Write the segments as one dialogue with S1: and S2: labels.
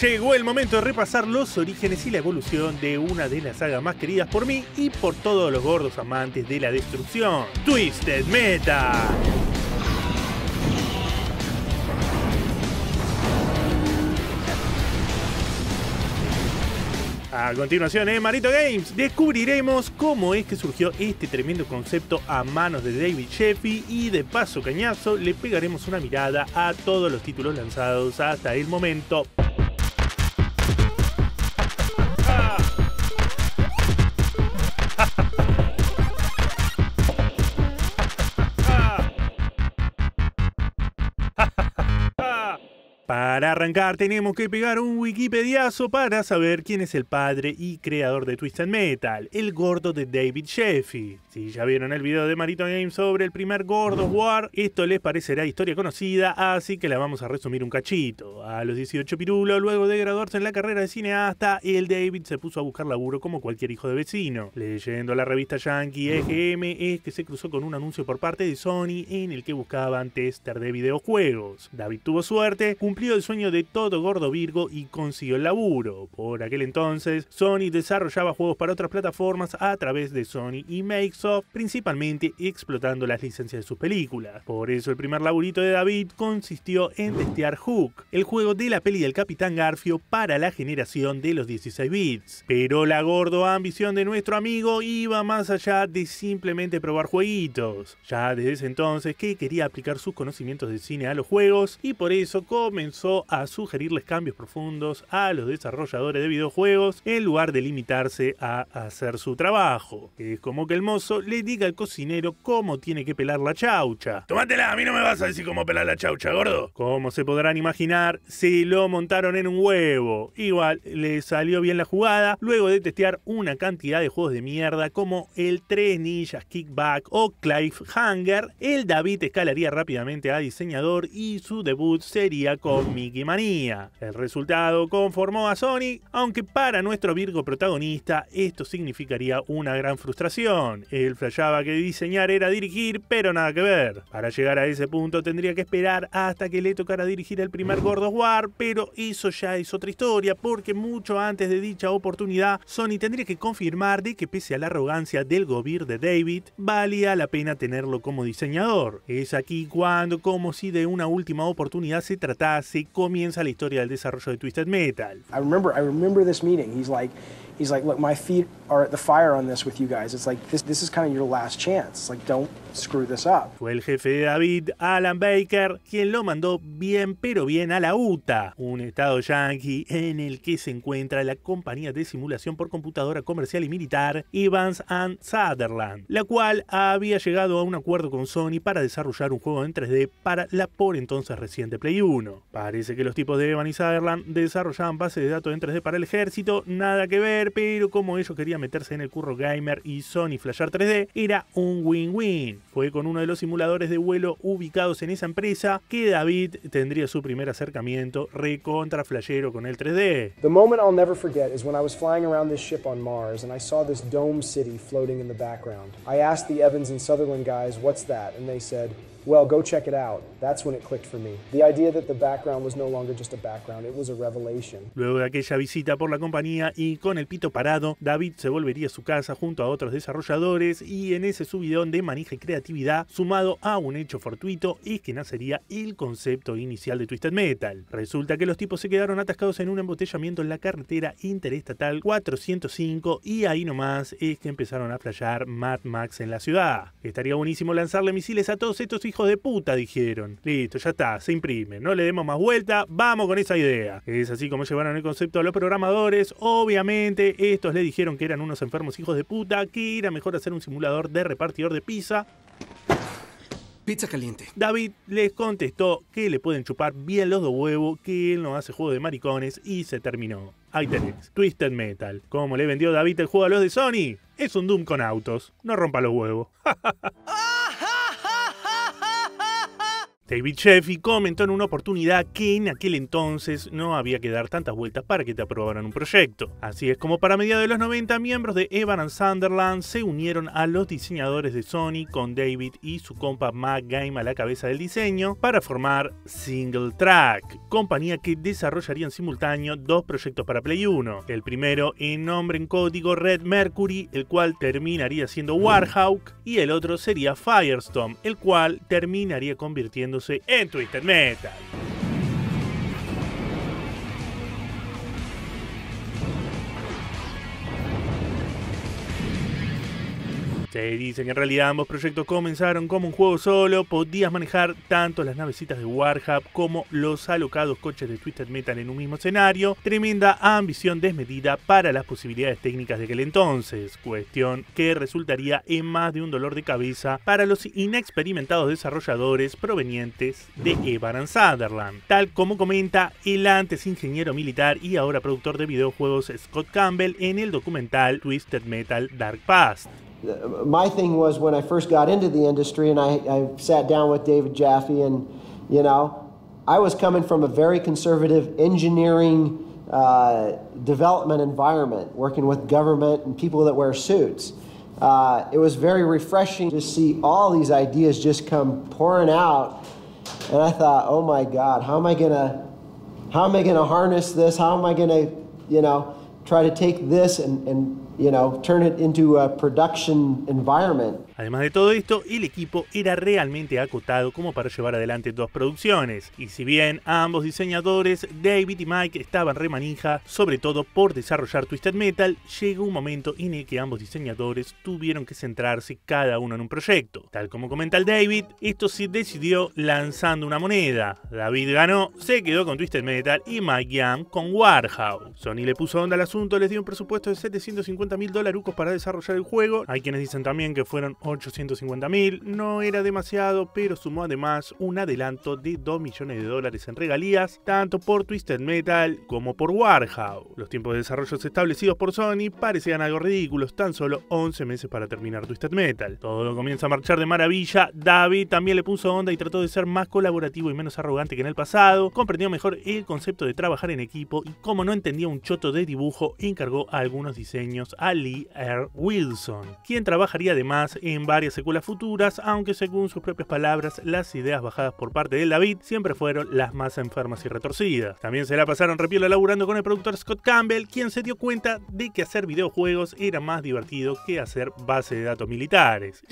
S1: llegó el momento de repasar los orígenes y la evolución de una de las sagas más queridas por mí y por todos los gordos amantes de la destrucción, Twisted Meta. A continuación, en ¿eh? Marito Games, descubriremos cómo es que surgió este tremendo concepto a manos de David Sheffy y de paso cañazo le pegaremos una mirada a todos los títulos lanzados hasta el momento. Para arrancar tenemos que pegar un Wikipediazo para saber quién es el padre y creador de Twisted Metal, el gordo de David Sheffield si ya vieron el video de Marito Games sobre el primer Gordo War, esto les parecerá historia conocida, así que la vamos a resumir un cachito. A los 18 pirulo, luego de graduarse en la carrera de cineasta, el David se puso a buscar laburo como cualquier hijo de vecino. Leyendo la revista Yankee EGM es que se cruzó con un anuncio por parte de Sony en el que buscaban tester de videojuegos. David tuvo suerte, cumplió el sueño de todo gordo Virgo y consiguió el laburo. Por aquel entonces, Sony desarrollaba juegos para otras plataformas a través de Sony y Microsoft, principalmente explotando las licencias de sus películas. Por eso el primer laburito de David consistió en testear Hook, el juego de la peli del Capitán Garfio para la generación de los 16 bits. Pero la gordo ambición de nuestro amigo iba más allá de simplemente probar jueguitos. Ya desde ese entonces que quería aplicar sus conocimientos de cine a los juegos y por eso comenzó a sugerirles cambios profundos a los desarrolladores de videojuegos en lugar de limitarse a hacer su trabajo. Es como que el mozo le diga al cocinero cómo tiene que pelar la chaucha. Tómatela, a mí no me vas a decir cómo pelar la chaucha, gordo. Como se podrán imaginar, se lo montaron en un huevo. Igual le salió bien la jugada luego de testear una cantidad de juegos de mierda como el 3 Ninjas Kickback o Clive Hanger, El David escalaría rápidamente a diseñador y su debut sería con Mickey Manía. El resultado conformó a Sony, aunque para nuestro Virgo protagonista esto significaría una gran frustración. Él fallaba que diseñar era dirigir, pero nada que ver. Para llegar a ese punto tendría que esperar hasta que le tocara dirigir el primer Gordo War, pero eso ya es otra historia, porque mucho antes de dicha oportunidad, Sony tendría que confirmar de que pese a la arrogancia del gobierno de David, valía la pena tenerlo como diseñador. Es aquí cuando, como si de una última oportunidad se tratase, comienza la historia del desarrollo de Twisted Metal.
S2: he's like, look, my feet are at the fire on this with you guys. It's like this this is kind of your last chance. Like don't
S1: Fue el jefe de David, Alan Baker, quien lo mandó bien pero bien a la UTA, un estado yankee en el que se encuentra la compañía de simulación por computadora comercial y militar Evans and Sutherland, la cual había llegado a un acuerdo con Sony para desarrollar un juego en 3D para la por entonces reciente Play 1. Parece que los tipos de Evans y Sutherland desarrollaban bases de datos en 3D para el ejército, nada que ver, pero como ellos querían meterse en el curro gamer y Sony flashar 3D, era un win-win. Fue con uno de los simuladores de vuelo ubicados en esa empresa que David tendría su primer acercamiento recontra con el 3D.
S2: The moment I'll never forget is when I was flying around this ship on Mars and I saw this dome city floating in the background. I asked the Evans and Sutherland guys, "What's that?" and they said go check it out. That's clicked for me. Luego
S1: de aquella visita por la compañía y con el pito parado, David se volvería a su casa junto a otros desarrolladores y en ese subidón de manija y creatividad, sumado a un hecho fortuito, es que nacería el concepto inicial de Twisted Metal. Resulta que los tipos se quedaron atascados en un embotellamiento en la carretera interestatal 405 y ahí nomás es que empezaron a flashear Mad Max en la ciudad. Estaría buenísimo lanzarle misiles a todos estos hijos de puta, dijeron. Listo, ya está, se imprime. No le demos más vuelta, vamos con esa idea. Es así como llevaron el concepto a los programadores. Obviamente, estos le dijeron que eran unos enfermos hijos de puta, que era mejor hacer un simulador de repartidor de pizza. Pizza caliente. David les contestó que le pueden chupar bien los dos huevos, que él no hace juego de maricones y se terminó. Ahí tenés, Twisted Metal. ¿Cómo le vendió David el juego a los de Sony? Es un Doom con autos. No rompa los huevos. David Sheffy comentó en una oportunidad que en aquel entonces no había que dar tantas vueltas para que te aprobaran un proyecto. Así es como para mediados de los 90 miembros de Evan and Sunderland se unieron a los diseñadores de Sony con David y su compa Matt Game a la cabeza del diseño para formar Single Track, compañía que desarrollaría en simultáneo dos proyectos para Play 1. El primero en nombre en código Red Mercury, el cual terminaría siendo mm. Warhawk, y el otro sería Firestorm, el cual terminaría convirtiendo en Twitter Meta Se dice que en realidad ambos proyectos comenzaron como un juego solo, podías manejar tanto las navecitas de Warhub como los alocados coches de Twisted Metal en un mismo escenario, tremenda ambición desmedida para las posibilidades técnicas de aquel entonces, cuestión que resultaría en más de un dolor de cabeza para los inexperimentados desarrolladores provenientes de Evan Sutherland, tal como comenta el antes ingeniero militar y ahora productor de videojuegos Scott Campbell en el documental Twisted Metal Dark Past.
S3: my thing was when I first got into the industry and I, I sat down with David Jaffe and, you know, I was coming from a very conservative engineering uh, development environment, working with government and people that wear suits. Uh, it was very refreshing to see all these ideas just come pouring out. And I thought, oh my God, how am I gonna, how am I gonna harness this? How am I gonna, you know, try to take this and, and production environment.
S1: Además de todo esto, el equipo era realmente acotado como para llevar adelante dos producciones. Y si bien ambos diseñadores, David y Mike, estaban remanija, sobre todo por desarrollar Twisted Metal, llegó un momento en el que ambos diseñadores tuvieron que centrarse cada uno en un proyecto. Tal como comenta el David, esto se decidió lanzando una moneda. David ganó, se quedó con Twisted Metal y Mike Young con Warhouse. Sony le puso onda al asunto, les dio un presupuesto de 750 mil dólares para desarrollar el juego. Hay quienes dicen también que fueron 850 mil. No era demasiado, pero sumó además un adelanto de 2 millones de dólares en regalías, tanto por Twisted Metal como por Warhouse. Los tiempos de desarrollo establecidos por Sony parecían algo ridículos, tan solo 11 meses para terminar Twisted Metal. Todo comienza a marchar de maravilla. David también le puso onda y trató de ser más colaborativo y menos arrogante que en el pasado. Comprendió mejor el concepto de trabajar en equipo y como no entendía un choto de dibujo, encargó algunos diseños Ali R. Wilson, quien trabajaría además en varias secuelas futuras, aunque según sus propias palabras, las ideas bajadas por parte de David siempre fueron las más enfermas y retorcidas. También se la pasaron repiola laburando con el productor Scott Campbell, quien se dio cuenta de que hacer videojuegos era más divertido que hacer base de datos militares.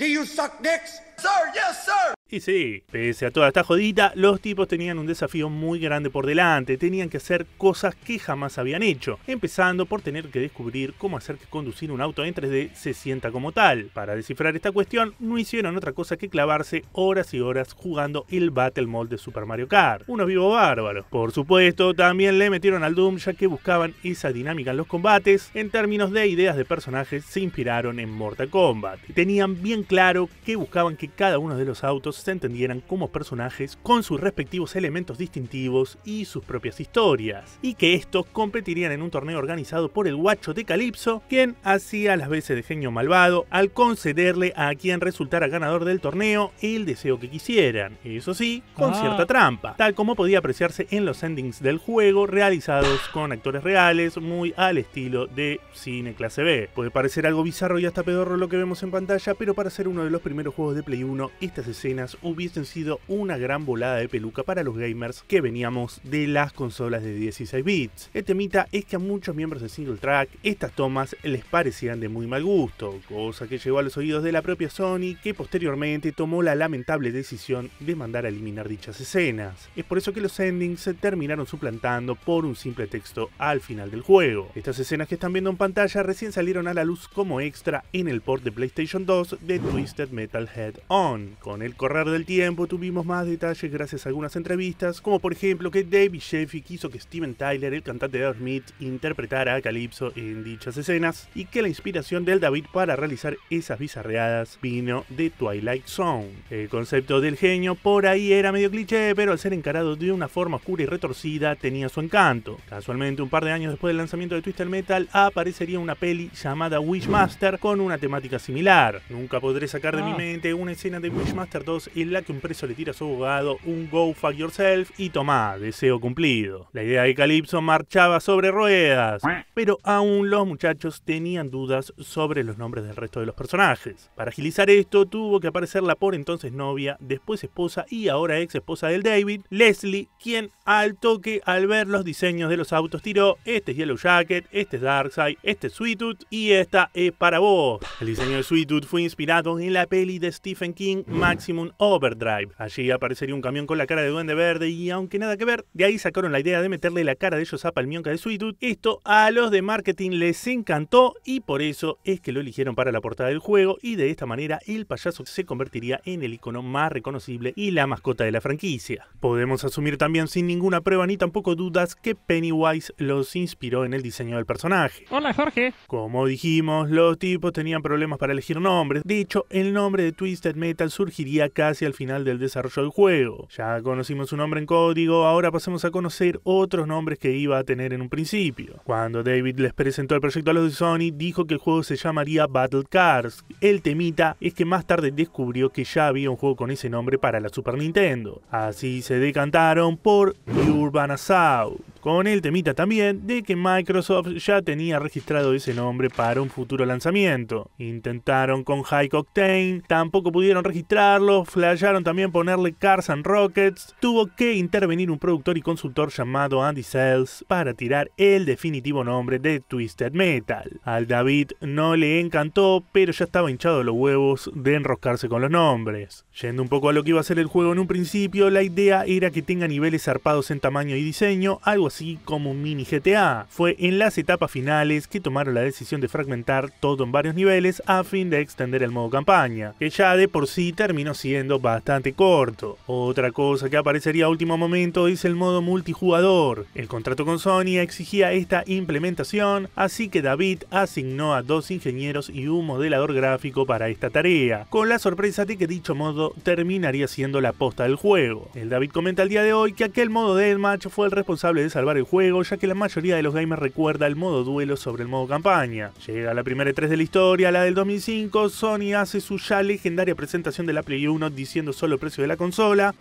S1: Y sí, pese a toda esta jodita, los tipos tenían un desafío muy grande por delante, tenían que hacer cosas que jamás habían hecho, empezando por tener que descubrir cómo hacer que conducir un auto en 3D se sienta como tal. Para descifrar esta cuestión, no hicieron otra cosa que clavarse horas y horas jugando el Battle Mode de Super Mario Kart, unos vivos bárbaros. Por supuesto, también le metieron al Doom ya que buscaban esa dinámica en los combates, en términos de ideas de personajes se inspiraron en Mortal Kombat. Tenían bien claro que buscaban que cada uno de los autos se entendieran como personajes con sus respectivos elementos distintivos y sus propias historias, y que estos competirían en un torneo organizado por el guacho de Calypso, quien hacía las veces de genio malvado al concederle a quien resultara ganador del torneo el deseo que quisieran, eso sí, con ah. cierta trampa, tal como podía apreciarse en los endings del juego realizados con actores reales muy al estilo de cine clase B. Puede parecer algo bizarro y hasta pedorro lo que vemos en pantalla, pero para ser uno de los primeros juegos de Play 1, estas escenas hubiesen sido una gran volada de peluca para los gamers que veníamos de las consolas de 16 bits. El temita es que a muchos miembros de Single Track estas tomas les parecían de muy mal gusto, cosa que llegó a los oídos de la propia Sony que posteriormente tomó la lamentable decisión de mandar a eliminar dichas escenas. Es por eso que los endings se terminaron suplantando por un simple texto al final del juego. Estas escenas que están viendo en pantalla recién salieron a la luz como extra en el port de PlayStation 2 de Twisted Metal Head On, con el correo del tiempo tuvimos más detalles gracias a algunas entrevistas, como por ejemplo que David Sheffield quiso que Steven Tyler, el cantante de Aerosmith, interpretara a Calypso en dichas escenas y que la inspiración del David para realizar esas bizarreadas vino de Twilight Zone. El concepto del genio por ahí era medio cliché, pero al ser encarado de una forma oscura y retorcida tenía su encanto. Casualmente, un par de años después del lanzamiento de Twister Metal, aparecería una peli llamada Wishmaster con una temática similar. Nunca podré sacar de mi ah. mente una escena de Wishmaster 2 en la que un preso le tira a su abogado un go fuck yourself y toma deseo cumplido. La idea de Calypso marchaba sobre ruedas, pero aún los muchachos tenían dudas sobre los nombres del resto de los personajes. Para agilizar esto, tuvo que aparecer la por entonces novia, después esposa y ahora ex esposa del David, Leslie, quien al toque al ver los diseños de los autos tiró, este es Yellow Jacket, este es Darkseid, este es Sweet Tooth y esta es para vos. El diseño de Sweet Tooth fue inspirado en la peli de Stephen King Maximum Overdrive. Allí aparecería un camión con la cara de Duende Verde y aunque nada que ver, de ahí sacaron la idea de meterle la cara de ellos a Palmionca de Sweet Esto a los de marketing les encantó y por eso es que lo eligieron para la portada del juego y de esta manera el payaso se convertiría en el icono más reconocible y la mascota de la franquicia. Podemos asumir también sin ninguna prueba ni tampoco dudas que Pennywise los inspiró en el diseño del personaje. Hola Jorge. Como dijimos, los tipos tenían problemas para elegir nombres. De hecho, el nombre de Twisted Metal surgiría acá hacia el final del desarrollo del juego. Ya conocimos su nombre en código, ahora pasemos a conocer otros nombres que iba a tener en un principio. Cuando David les presentó el proyecto a los de Sony, dijo que el juego se llamaría Battle Cars. El temita es que más tarde descubrió que ya había un juego con ese nombre para la Super Nintendo. Así se decantaron por Urban Assault con el temita también de que Microsoft ya tenía registrado ese nombre para un futuro lanzamiento. Intentaron con High Octane, tampoco pudieron registrarlo, flasharon también ponerle Cars and Rockets, tuvo que intervenir un productor y consultor llamado Andy Sells para tirar el definitivo nombre de Twisted Metal. Al David no le encantó, pero ya estaba hinchado los huevos de enroscarse con los nombres. Yendo un poco a lo que iba a ser el juego en un principio, la idea era que tenga niveles zarpados en tamaño y diseño, algo así como un mini GTA. Fue en las etapas finales que tomaron la decisión de fragmentar todo en varios niveles a fin de extender el modo campaña, que ya de por sí terminó siendo bastante corto. Otra cosa que aparecería a último momento es el modo multijugador. El contrato con Sony exigía esta implementación, así que David asignó a dos ingenieros y un modelador gráfico para esta tarea, con la sorpresa de que dicho modo terminaría siendo la posta del juego. El David comenta al día de hoy que aquel modo Deathmatch fue el responsable de salvar el juego, ya que la mayoría de los gamers recuerda el modo duelo sobre el modo campaña. Llega la primera E3 de la historia, la del 2005, Sony hace su ya legendaria presentación de la Play 1 diciendo solo el precio de la consola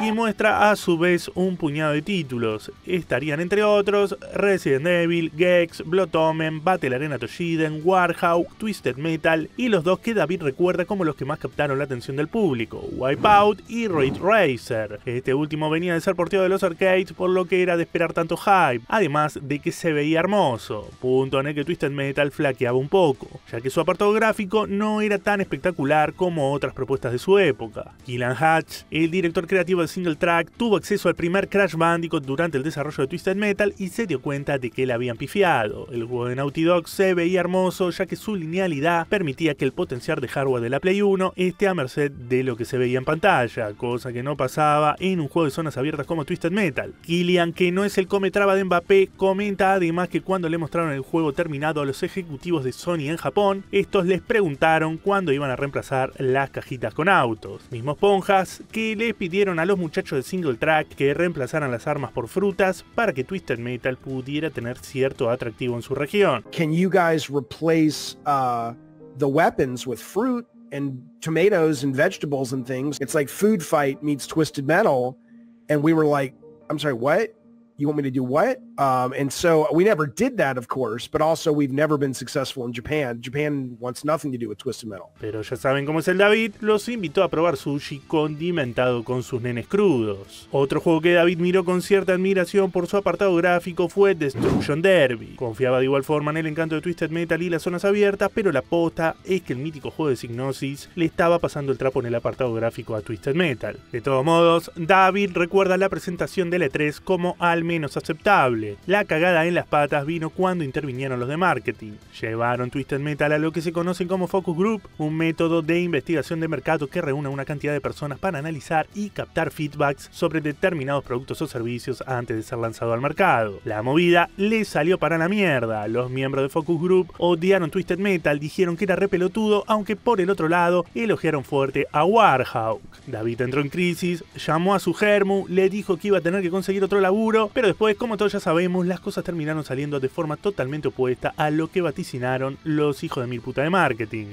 S1: y muestra a su vez un puñado de títulos. Estarían entre otros Resident Evil, Gex, Omen, Battle Arena Toshiden, Warhawk, Twisted Metal y los dos que David recuerda como los que más captaron la atención del público, Wipeout y Raid Racer. Este último venía de ser porteado de los arcades por lo que era de esperar tanto hype, además de que se veía hermoso, punto en el que Twisted Metal flaqueaba un poco, ya que su apartado gráfico no era tan espectacular como otras propuestas de su época. Killan Hatch, el director creativo single track, tuvo acceso al primer Crash Bandicoot durante el desarrollo de Twisted Metal y se dio cuenta de que le habían pifiado. El juego de Naughty Dog se veía hermoso ya que su linealidad permitía que el potencial de hardware de la Play 1 esté a merced de lo que se veía en pantalla, cosa que no pasaba en un juego de zonas abiertas como Twisted Metal. Killian, que no es el cometraba de Mbappé, comenta además que cuando le mostraron el juego terminado a los ejecutivos de Sony en Japón, estos les preguntaron cuándo iban a reemplazar las cajitas con autos. Mismos ponjas que les pidieron a los muchacho muchachos de single track que reemplazaran las armas por frutas para que Twisted Metal pudiera tener cierto atractivo en su región.
S2: Can you guys replace uh, the weapons with fruit and tomatoes and vegetables and things? It's like Food Fight meets Twisted Metal, and we were like, I'm sorry, what? twisted metal.
S1: Pero ya saben cómo es el David, los invitó a probar sushi condimentado con sus nenes crudos. Otro juego que David miró con cierta admiración por su apartado gráfico fue Destruction Derby. Confiaba de igual forma en el encanto de Twisted Metal y las zonas abiertas, pero la posta es que el mítico juego de Signosis le estaba pasando el trapo en el apartado gráfico a Twisted Metal. De todos modos, David recuerda la presentación de e 3 como al menos aceptable. La cagada en las patas vino cuando intervinieron los de marketing. Llevaron Twisted Metal a lo que se conoce como Focus Group, un método de investigación de mercado que reúne una cantidad de personas para analizar y captar feedbacks sobre determinados productos o servicios antes de ser lanzado al mercado. La movida le salió para la mierda. Los miembros de Focus Group odiaron Twisted Metal, dijeron que era repelotudo, aunque por el otro lado elogiaron fuerte a Warhawk. David entró en crisis, llamó a su germu, le dijo que iba a tener que conseguir otro laburo pero después, como todos ya sabemos, las cosas terminaron saliendo de forma totalmente opuesta a lo que vaticinaron los hijos de mil puta de marketing.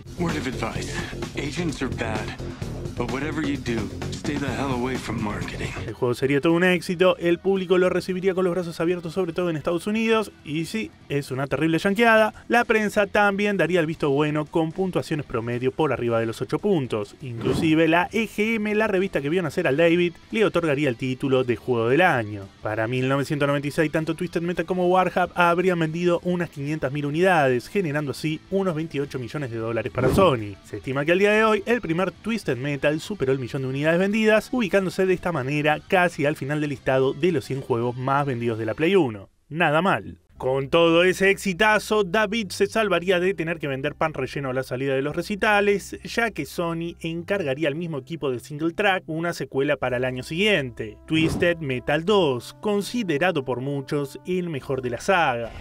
S1: El juego sería todo un éxito, el público lo recibiría con los brazos abiertos, sobre todo en Estados Unidos, y sí, es una terrible chanqueada La prensa también daría el visto bueno con puntuaciones promedio por arriba de los 8 puntos. Inclusive la EGM, la revista que vio nacer al David, le otorgaría el título de juego del año. Para 1996, tanto Twisted Meta como Warhab habrían vendido unas 500.000 unidades, generando así unos 28 millones de dólares para Sony. Se estima que al día de hoy el primer Twisted Metal superó el millón de unidades vendidas, ubicándose de esta manera casi al final del listado de los 100 juegos más vendidos de la Play 1. Nada mal. Con todo ese exitazo, David se salvaría de tener que vender pan relleno a la salida de los recitales, ya que Sony encargaría al mismo equipo de Single Track una secuela para el año siguiente, Twisted Metal 2, considerado por muchos el mejor de la saga.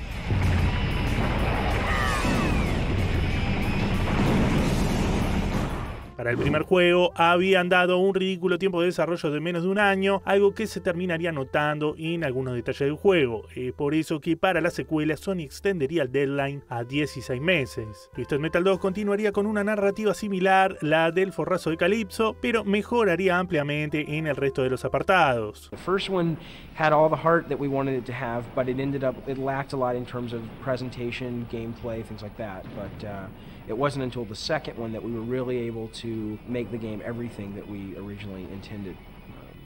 S1: Para el primer juego habían dado un ridículo tiempo de desarrollo de menos de un año, algo que se terminaría notando en algunos detalles del juego. por eso que para la secuela Sony extendería el deadline a 16 meses. Twisted Metal 2 continuaría con una narrativa similar, la del forrazo de Calypso, pero mejoraría ampliamente en el resto de los apartados. presentation,
S2: things like that. But uh, It wasn't until the second one that we were really able to
S1: make the game everything that we originally intended um,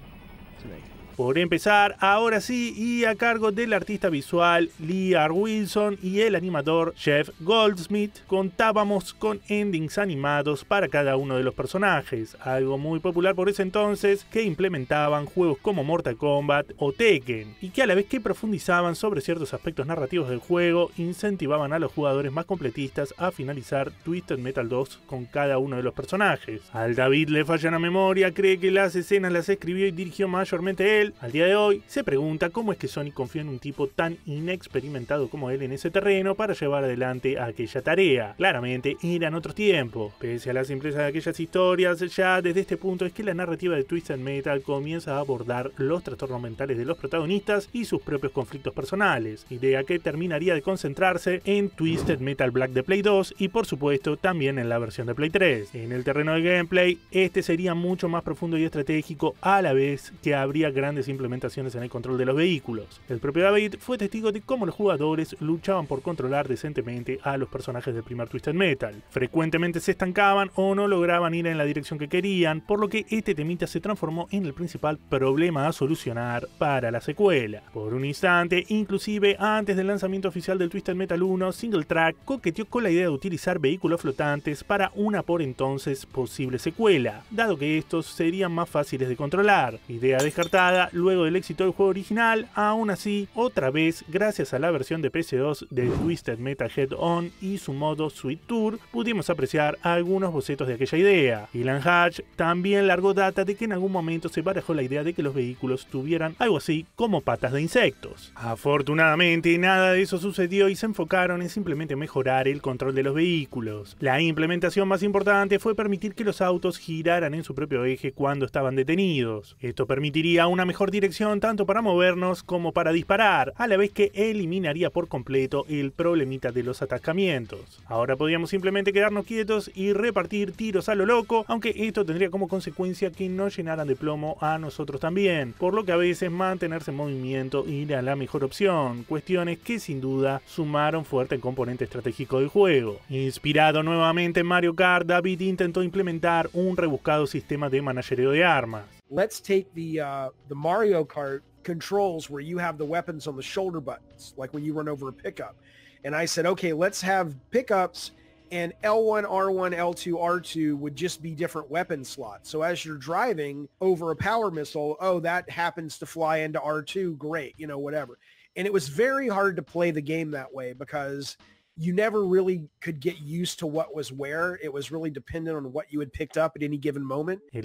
S1: to make. Por empezar, ahora sí, y a cargo del artista visual Lee R. Wilson y el animador Jeff Goldsmith, contábamos con endings animados para cada uno de los personajes, algo muy popular por ese entonces que implementaban juegos como Mortal Kombat o Tekken, y que a la vez que profundizaban sobre ciertos aspectos narrativos del juego, incentivaban a los jugadores más completistas a finalizar Twisted Metal 2 con cada uno de los personajes. Al David le falla la memoria, cree que las escenas las escribió y dirigió mayormente él, al día de hoy, se pregunta cómo es que Sony confía en un tipo tan inexperimentado como él en ese terreno para llevar adelante aquella tarea. Claramente eran otros tiempos. Pese a la simpleza de aquellas historias, ya desde este punto es que la narrativa de Twisted Metal comienza a abordar los trastornos mentales de los protagonistas y sus propios conflictos personales, idea que terminaría de concentrarse en Twisted Metal Black de Play 2 y por supuesto también en la versión de Play 3. En el terreno de gameplay, este sería mucho más profundo y estratégico a la vez que habría grandes implementaciones en el control de los vehículos. El propio David fue testigo de cómo los jugadores luchaban por controlar decentemente a los personajes del primer Twisted Metal. Frecuentemente se estancaban o no lograban ir en la dirección que querían, por lo que este temita se transformó en el principal problema a solucionar para la secuela. Por un instante, inclusive antes del lanzamiento oficial del Twisted Metal 1, Single Track coqueteó con la idea de utilizar vehículos flotantes para una por entonces posible secuela, dado que estos serían más fáciles de controlar, idea descartada luego del éxito del juego original, aún así, otra vez, gracias a la versión de PC2 de Twisted Metal Head On y su modo Sweet Tour, pudimos apreciar algunos bocetos de aquella idea. Elan Hatch también largó data de que en algún momento se barajó la idea de que los vehículos tuvieran algo así como patas de insectos. Afortunadamente, nada de eso sucedió y se enfocaron en simplemente mejorar el control de los vehículos. La implementación más importante fue permitir que los autos giraran en su propio eje cuando estaban detenidos. Esto permitiría una mejor mejor dirección tanto para movernos como para disparar, a la vez que eliminaría por completo el problemita de los atascamientos. Ahora podíamos simplemente quedarnos quietos y repartir tiros a lo loco, aunque esto tendría como consecuencia que no llenaran de plomo a nosotros también, por lo que a veces mantenerse en movimiento era la mejor opción, cuestiones que sin duda sumaron fuerte componente estratégico del juego. Inspirado nuevamente en Mario Kart, David intentó implementar un rebuscado sistema de managereo de armas. let's take the uh, the Mario Kart
S2: controls where you have the weapons on the shoulder buttons, like when you run over a pickup. And I said, okay, let's have pickups and L1, R1, L2, R2 would just be different weapon slots. So as you're driving over a power missile, oh, that happens to fly into R2, great, you know, whatever. And it was very hard to play the game that way because – El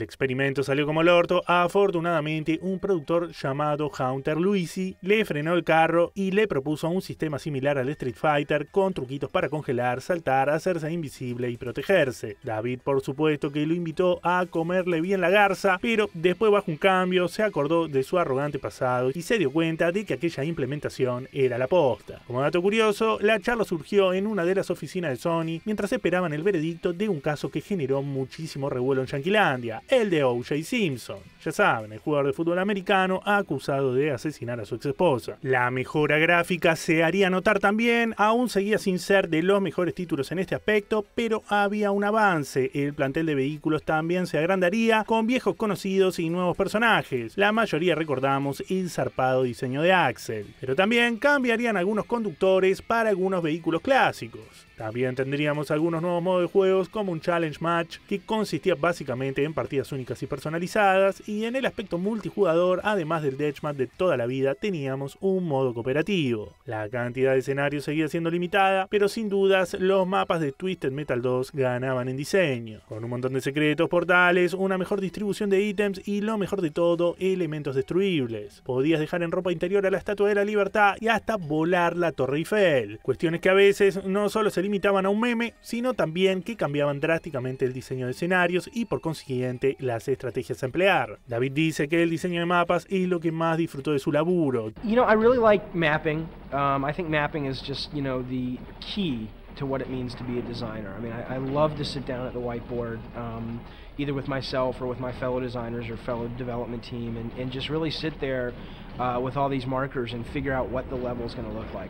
S1: experimento salió como el orto. Afortunadamente, un productor llamado Hunter Luisi le frenó el carro y le propuso un sistema similar al Street Fighter con truquitos para congelar, saltar, hacerse invisible y protegerse. David, por supuesto, que lo invitó a comerle bien la garza, pero después bajo un cambio se acordó de su arrogante pasado y se dio cuenta de que aquella implementación era la posta. Como dato curioso, la charla surgió en una de las oficinas de Sony mientras esperaban el veredicto de un caso que generó muchísimo revuelo en Yanquilandia, el de O.J. Simpson. Ya saben, el jugador de fútbol americano acusado de asesinar a su ex esposa. La mejora gráfica se haría notar también, aún seguía sin ser de los mejores títulos en este aspecto, pero había un avance. El plantel de vehículos también se agrandaría con viejos conocidos y nuevos personajes. La mayoría recordamos el zarpado diseño de Axel, pero también cambiarían algunos conductores para algunos vehículos clásicos. También tendríamos algunos nuevos modos de juegos como un Challenge Match, que consistía básicamente en partidas únicas y personalizadas, y en el aspecto multijugador, además del Deathmatch de toda la vida, teníamos un modo cooperativo. La cantidad de escenarios seguía siendo limitada, pero sin dudas los mapas de Twisted Metal 2 ganaban en diseño, con un montón de secretos, portales, una mejor distribución de ítems y lo mejor de todo, elementos destruibles. Podías dejar en ropa interior a la Estatua de la Libertad y hasta volar la Torre Eiffel, cuestiones que a veces no solo se limitaban a un meme, sino también que cambiaban drásticamente el diseño de escenarios y por consiguiente las estrategias a emplear. David dice que el diseño de mapas es lo que más disfrutó de su laburo.
S2: You know, I really like mapping. Um, I think mapping is just, you know, the key to what it means to be a designer. I mean, I, love to sit down at the whiteboard, um, either with myself or with my fellow designers or fellow development team, and, and just really sit there
S1: Uh,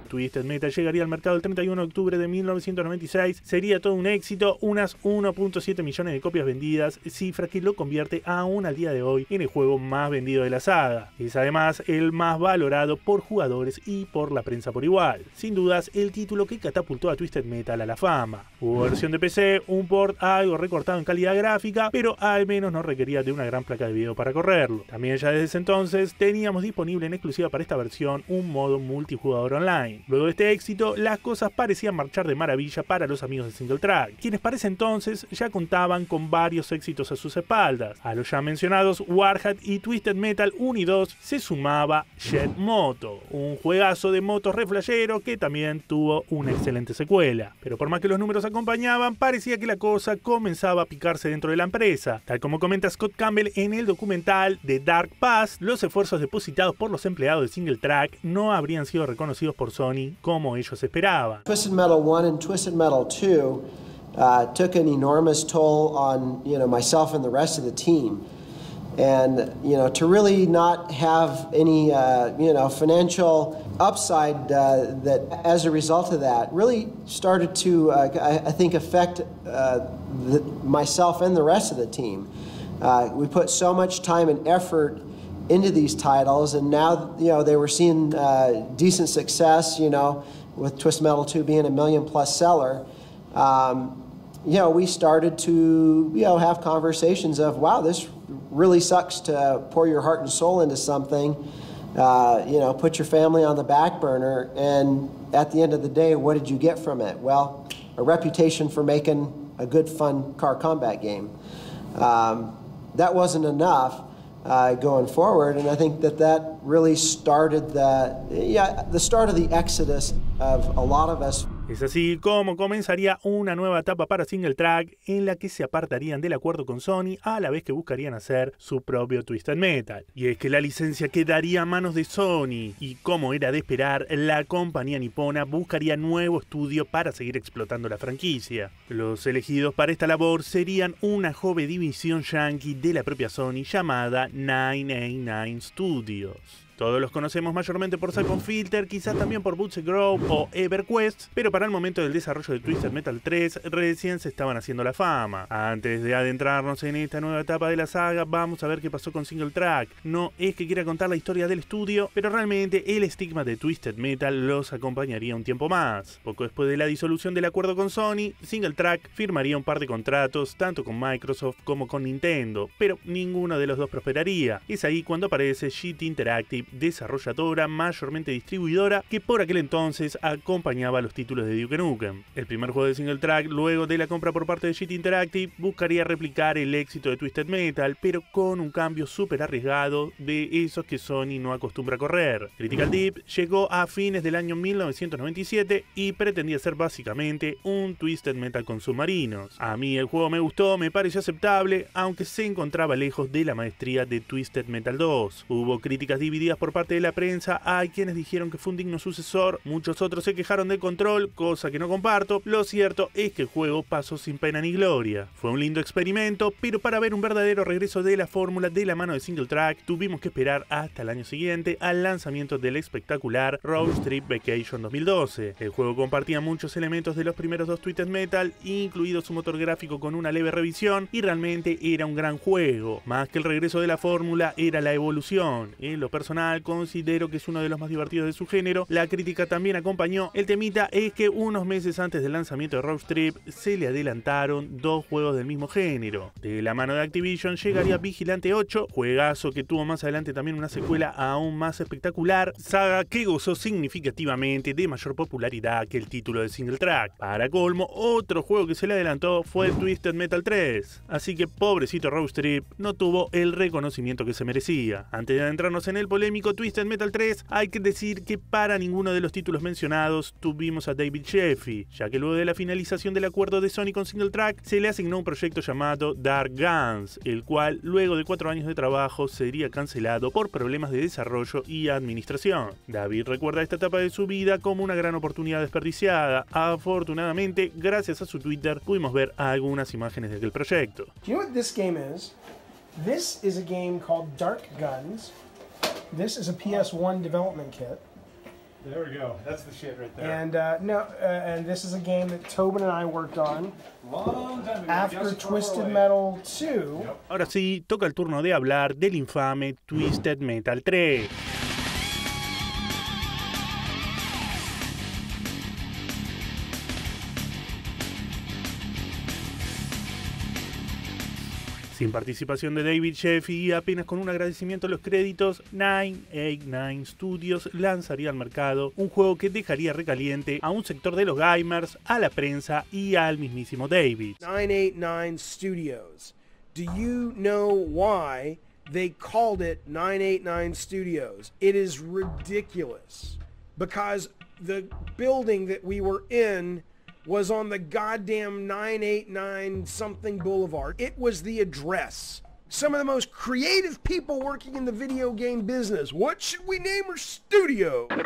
S1: Twisted Metal llegaría al mercado el 31 de octubre de 1996. Sería todo un éxito, unas 1.7 millones de copias vendidas, cifra que lo convierte aún al día de hoy en el juego más vendido de la saga. Es además el más valorado por jugadores y por la prensa por igual. Sin dudas, el título que catapultó a Twisted Metal a la fama. Hubo versión de PC, un port algo recortado en calidad gráfica, pero al menos no requería de una gran placa de video para correrlo. También ya desde ese entonces teníamos disponible en exclusiva para esta versión un modo multijugador online. Luego de este éxito, las cosas parecían marchar de maravilla para los amigos de Single Track, quienes para ese entonces ya contaban con varios éxitos a sus espaldas. A los ya mencionados Warhead y Twisted Metal 1 y 2 se sumaba Jet Moto, un juegazo de motos reflayero que también tuvo una excelente secuela. Pero por más que los números acompañaban, parecía que la cosa comenzaba a picarse dentro de la empresa. Tal como comenta Scott Campbell en el documental The Dark Pass los esfuerzos depositados por por los empleados de Single Track no habrían sido reconocidos por Sony como ellos esperaban. Twisted Metal 1
S3: and Twisted Metal 2 uh, took an enormous toll on, you know, myself and the rest of the team. and you know to really not have any uh, you know financial upside uh, that as a result of that really started to uh, I, think affect uh, the, myself and the rest of the team uh, we put so much time and effort into these titles, and now you know they were seeing uh, decent success. You know, with Twist Metal Two being a million plus seller, um, you know we started to you know have conversations of, wow, this really sucks to pour your heart and soul into something. Uh, you know, put your family on the back burner, and at the end of the day, what did you get from it? Well, a reputation for making a good, fun car combat game. Um, that wasn't enough uh, going forward. And I think that that really started that, yeah, the start of the exodus of a lot of us.
S1: Es así como comenzaría una nueva etapa para Single Track en la que se apartarían del acuerdo con Sony a la vez que buscarían hacer su propio Twisted Metal. Y es que la licencia quedaría a manos de Sony y como era de esperar, la compañía nipona buscaría nuevo estudio para seguir explotando la franquicia. Los elegidos para esta labor serían una joven división yankee de la propia Sony llamada 999 Studios. Todos los conocemos mayormente por Siphon Filter, quizás también por Boots Grove o EverQuest, pero para el momento del desarrollo de Twisted Metal 3 recién se estaban haciendo la fama. Antes de adentrarnos en esta nueva etapa de la saga, vamos a ver qué pasó con Single Track. No es que quiera contar la historia del estudio, pero realmente el estigma de Twisted Metal los acompañaría un tiempo más. Poco después de la disolución del acuerdo con Sony, Single Track firmaría un par de contratos tanto con Microsoft como con Nintendo, pero ninguno de los dos prosperaría. Es ahí cuando aparece GT Interactive desarrolladora mayormente distribuidora que por aquel entonces acompañaba los títulos de Duke Nukem. El primer juego de single track luego de la compra por parte de GT Interactive buscaría replicar el éxito de Twisted Metal, pero con un cambio súper arriesgado de esos que Sony no acostumbra a correr. Critical Deep llegó a fines del año 1997 y pretendía ser básicamente un Twisted Metal con submarinos. A mí el juego me gustó, me pareció aceptable, aunque se encontraba lejos de la maestría de Twisted Metal 2. Hubo críticas divididas por parte de la prensa. Hay quienes dijeron que fue un digno sucesor, muchos otros se quejaron del control, cosa que no comparto. Lo cierto es que el juego pasó sin pena ni gloria. Fue un lindo experimento, pero para ver un verdadero regreso de la fórmula de la mano de single track, tuvimos que esperar hasta el año siguiente al lanzamiento del espectacular Road Trip Vacation 2012. El juego compartía muchos elementos de los primeros dos Twisted Metal, incluido su motor gráfico con una leve revisión, y realmente era un gran juego. Más que el regreso de la fórmula, era la evolución. En lo personal, considero que es uno de los más divertidos de su género. La crítica también acompañó. El temita es que unos meses antes del lanzamiento de Rogue Trip se le adelantaron dos juegos del mismo género. De la mano de Activision llegaría Vigilante 8, juegazo que tuvo más adelante también una secuela aún más espectacular, saga que gozó significativamente de mayor popularidad que el título de single track. Para colmo, otro juego que se le adelantó fue Twisted Metal 3, así que pobrecito Road Trip no tuvo el reconocimiento que se merecía. Antes de adentrarnos en el polémico, twist en Metal 3, hay que decir que para ninguno de los títulos mencionados tuvimos a David Jeffy, ya que luego de la finalización del acuerdo de Sony con Single Track, se le asignó un proyecto llamado Dark Guns, el cual luego de cuatro años de trabajo sería cancelado por problemas de desarrollo y administración. David recuerda esta etapa de su vida como una gran oportunidad desperdiciada. Afortunadamente, gracias a su Twitter, pudimos ver algunas imágenes de aquel proyecto.
S2: game Dark Guns. This is a PS1 development kit. There we go. That's the shit right there. And uh, no, uh, and this is a game that Tobin and I worked on Long time ago. after Twisted Metal 2.
S1: Ahora sí, toca el turno de hablar del infame Twisted Metal 3. sin participación de David Sheff y apenas con un agradecimiento a los créditos, 989 Studios lanzaría al mercado un juego que dejaría recaliente a un sector de los gamers, a la prensa y al mismísimo David.
S2: 989 Studios. Do you know why they called it 989 Studios? It is ridiculous because the building that we were in was on the goddamn 989 something boulevard. It was the address. some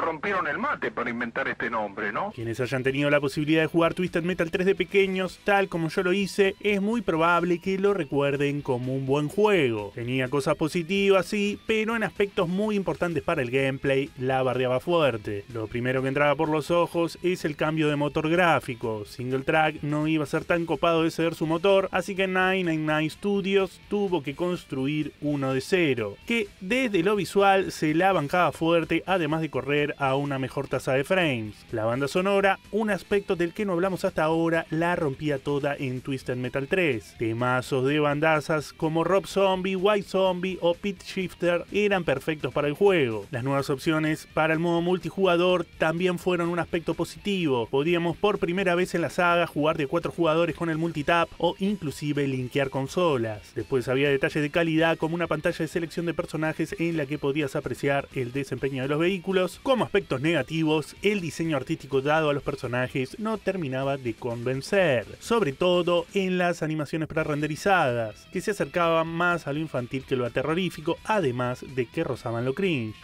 S1: rompieron el mate para inventar este nombre, ¿no? Quienes hayan tenido la posibilidad de jugar Twisted Metal 3 de pequeños, tal como yo lo hice, es muy probable que lo recuerden como un buen juego. Tenía cosas positivas, sí, pero en aspectos muy importantes para el gameplay la bardeaba fuerte. Lo primero que entraba por los ojos es el cambio de motor gráfico. Single track no iba a ser tan copado de ceder su motor, así que 999 Studios tuvo que construir uno de cero, que desde lo visual se la bancaba fuerte además de correr a una mejor tasa de frames. La banda sonora, un aspecto del que no hablamos hasta ahora, la rompía toda en Twisted Metal 3. Temazos de bandazas como Rob Zombie, White Zombie o Pit Shifter eran perfectos para el juego. Las nuevas opciones para el modo multijugador también fueron un aspecto positivo. Podíamos por primera vez en la saga jugar de 4 jugadores con el multitap o inclusive linkear consolas. Después había de de calidad como una pantalla de selección de personajes en la que podías apreciar el desempeño de los vehículos. Como aspectos negativos, el diseño artístico dado a los personajes no terminaba de convencer, sobre todo en las animaciones pre-renderizadas, que se acercaban más a lo infantil que lo aterrorífico, además de que rozaban lo cringe.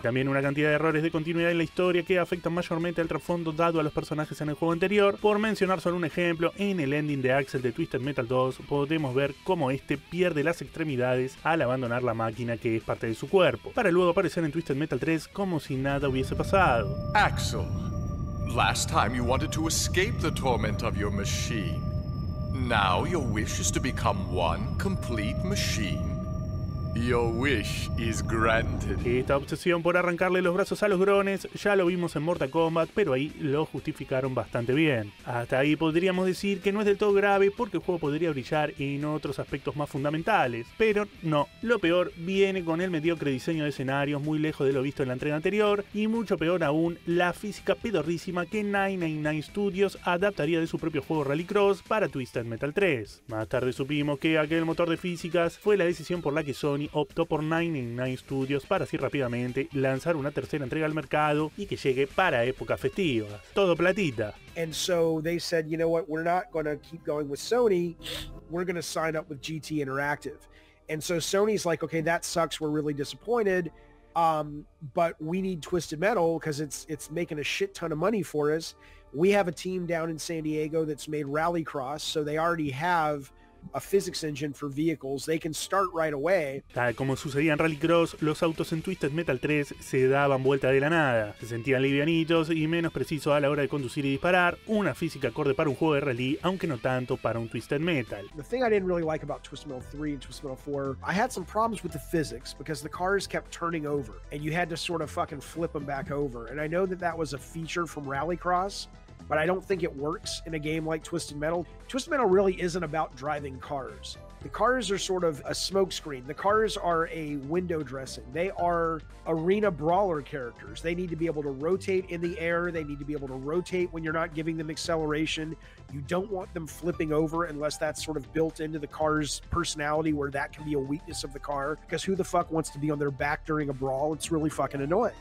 S1: también una cantidad de errores de continuidad en la historia que afectan mayormente al trasfondo dado a los personajes en el juego anterior. Por mencionar solo un ejemplo, en el ending de Axel de Twisted Metal 2 podemos ver cómo este pierde las extremidades al abandonar la máquina que es parte de su cuerpo, para luego aparecer en Twisted Metal 3 como si nada hubiese pasado. Axel,
S3: last time you wanted to escape the torment of your machine.
S1: Now your wish is to become one complete machine. Esta obsesión por arrancarle los brazos a los drones ya lo vimos en Mortal Kombat, pero ahí lo justificaron bastante bien. Hasta ahí podríamos decir que no es del todo grave porque el juego podría brillar en otros aspectos más fundamentales, pero no. Lo peor viene con el mediocre diseño de escenarios muy lejos de lo visto en la entrega anterior y mucho peor aún la física pedorrísima que 999 Studios adaptaría de su propio juego Rallycross para Twisted Metal 3. Más tarde supimos que aquel motor de físicas fue la decisión por la que Sony optó por 999 Studios para así rápidamente lanzar una tercera entrega al mercado y que llegue para épocas festivas. Todo platita.
S2: And so they said, you know what, we're not going to keep going with Sony. We're going to sign up with GT Interactive. And so Sony's like, okay, that sucks. We're really disappointed. Um, but we need Twisted Metal because it's it's making a shit ton of money for us. We have a team down in San Diego that's made Rallycross, so they already have a physics engine for vehicles, they can start right away.
S1: Tal como sucedía en Rallycross, los autos en Twisted Metal 3 se daban vuelta de la nada, se sentían livianitos y menos precisos a la hora de conducir y disparar, una física acorde para un juego de rally, aunque no tanto para un Twisted Metal.
S2: The thing I didn't really like about Twisted Metal 3 and Twisted Metal 4, I had some problems with the physics because the cars kept turning over and you had to sort of fucking flip them back over. And I know that that was a feature from Rallycross, but I don't think it works in a game like Twisted Metal. Twisted Metal really isn't about driving cars. The cars are sort of a smokescreen. The cars are a window dressing. They are arena brawler characters. They need to be able to rotate in the air. They need to be able to rotate when you're not giving them acceleration.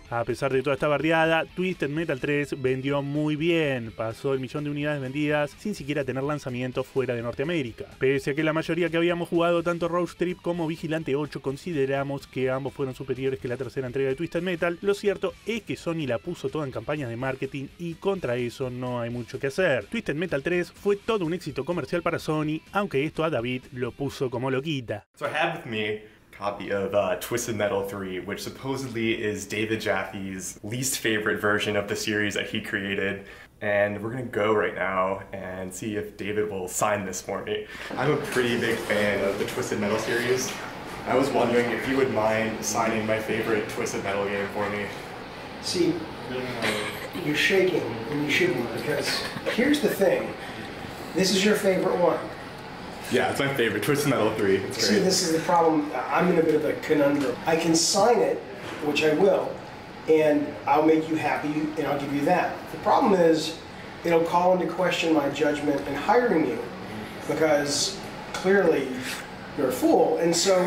S1: a pesar de toda esta barriada, Twisted Metal 3 vendió muy bien, pasó el millón de unidades vendidas sin siquiera tener lanzamiento fuera de Norteamérica. Pese a que la mayoría que habíamos jugado tanto Road Trip como Vigilante 8 consideramos que ambos fueron superiores que la tercera entrega de Twisted Metal, lo cierto es que Sony la puso toda en campañas de marketing y contra eso no hay mucho que hacer. Twisted Metal 3 fue todo un éxito comercial para Sony, aunque esto a David lo puso como loquita. So I have with me a
S2: copy of uh, Twisted Metal 3, which supposedly is David Jaffe's least favorite version of the series that he created. And we're gonna go right now and see if David will sign this for me. I'm a pretty big fan of the Twisted Metal series. I was wondering if you would mind signing my favorite Twisted Metal game for me. See, you're shaking, and you shouldn't, because here's the thing. This is your favorite one.
S1: Yeah, it's my favorite. Twisted Metal 3. It's See, great.
S2: this is the problem. I'm in a bit of a conundrum. I can sign it, which I will, and I'll make you happy and I'll give you that. The problem is, it'll call into question my judgment in hiring you because clearly you're a fool. And so,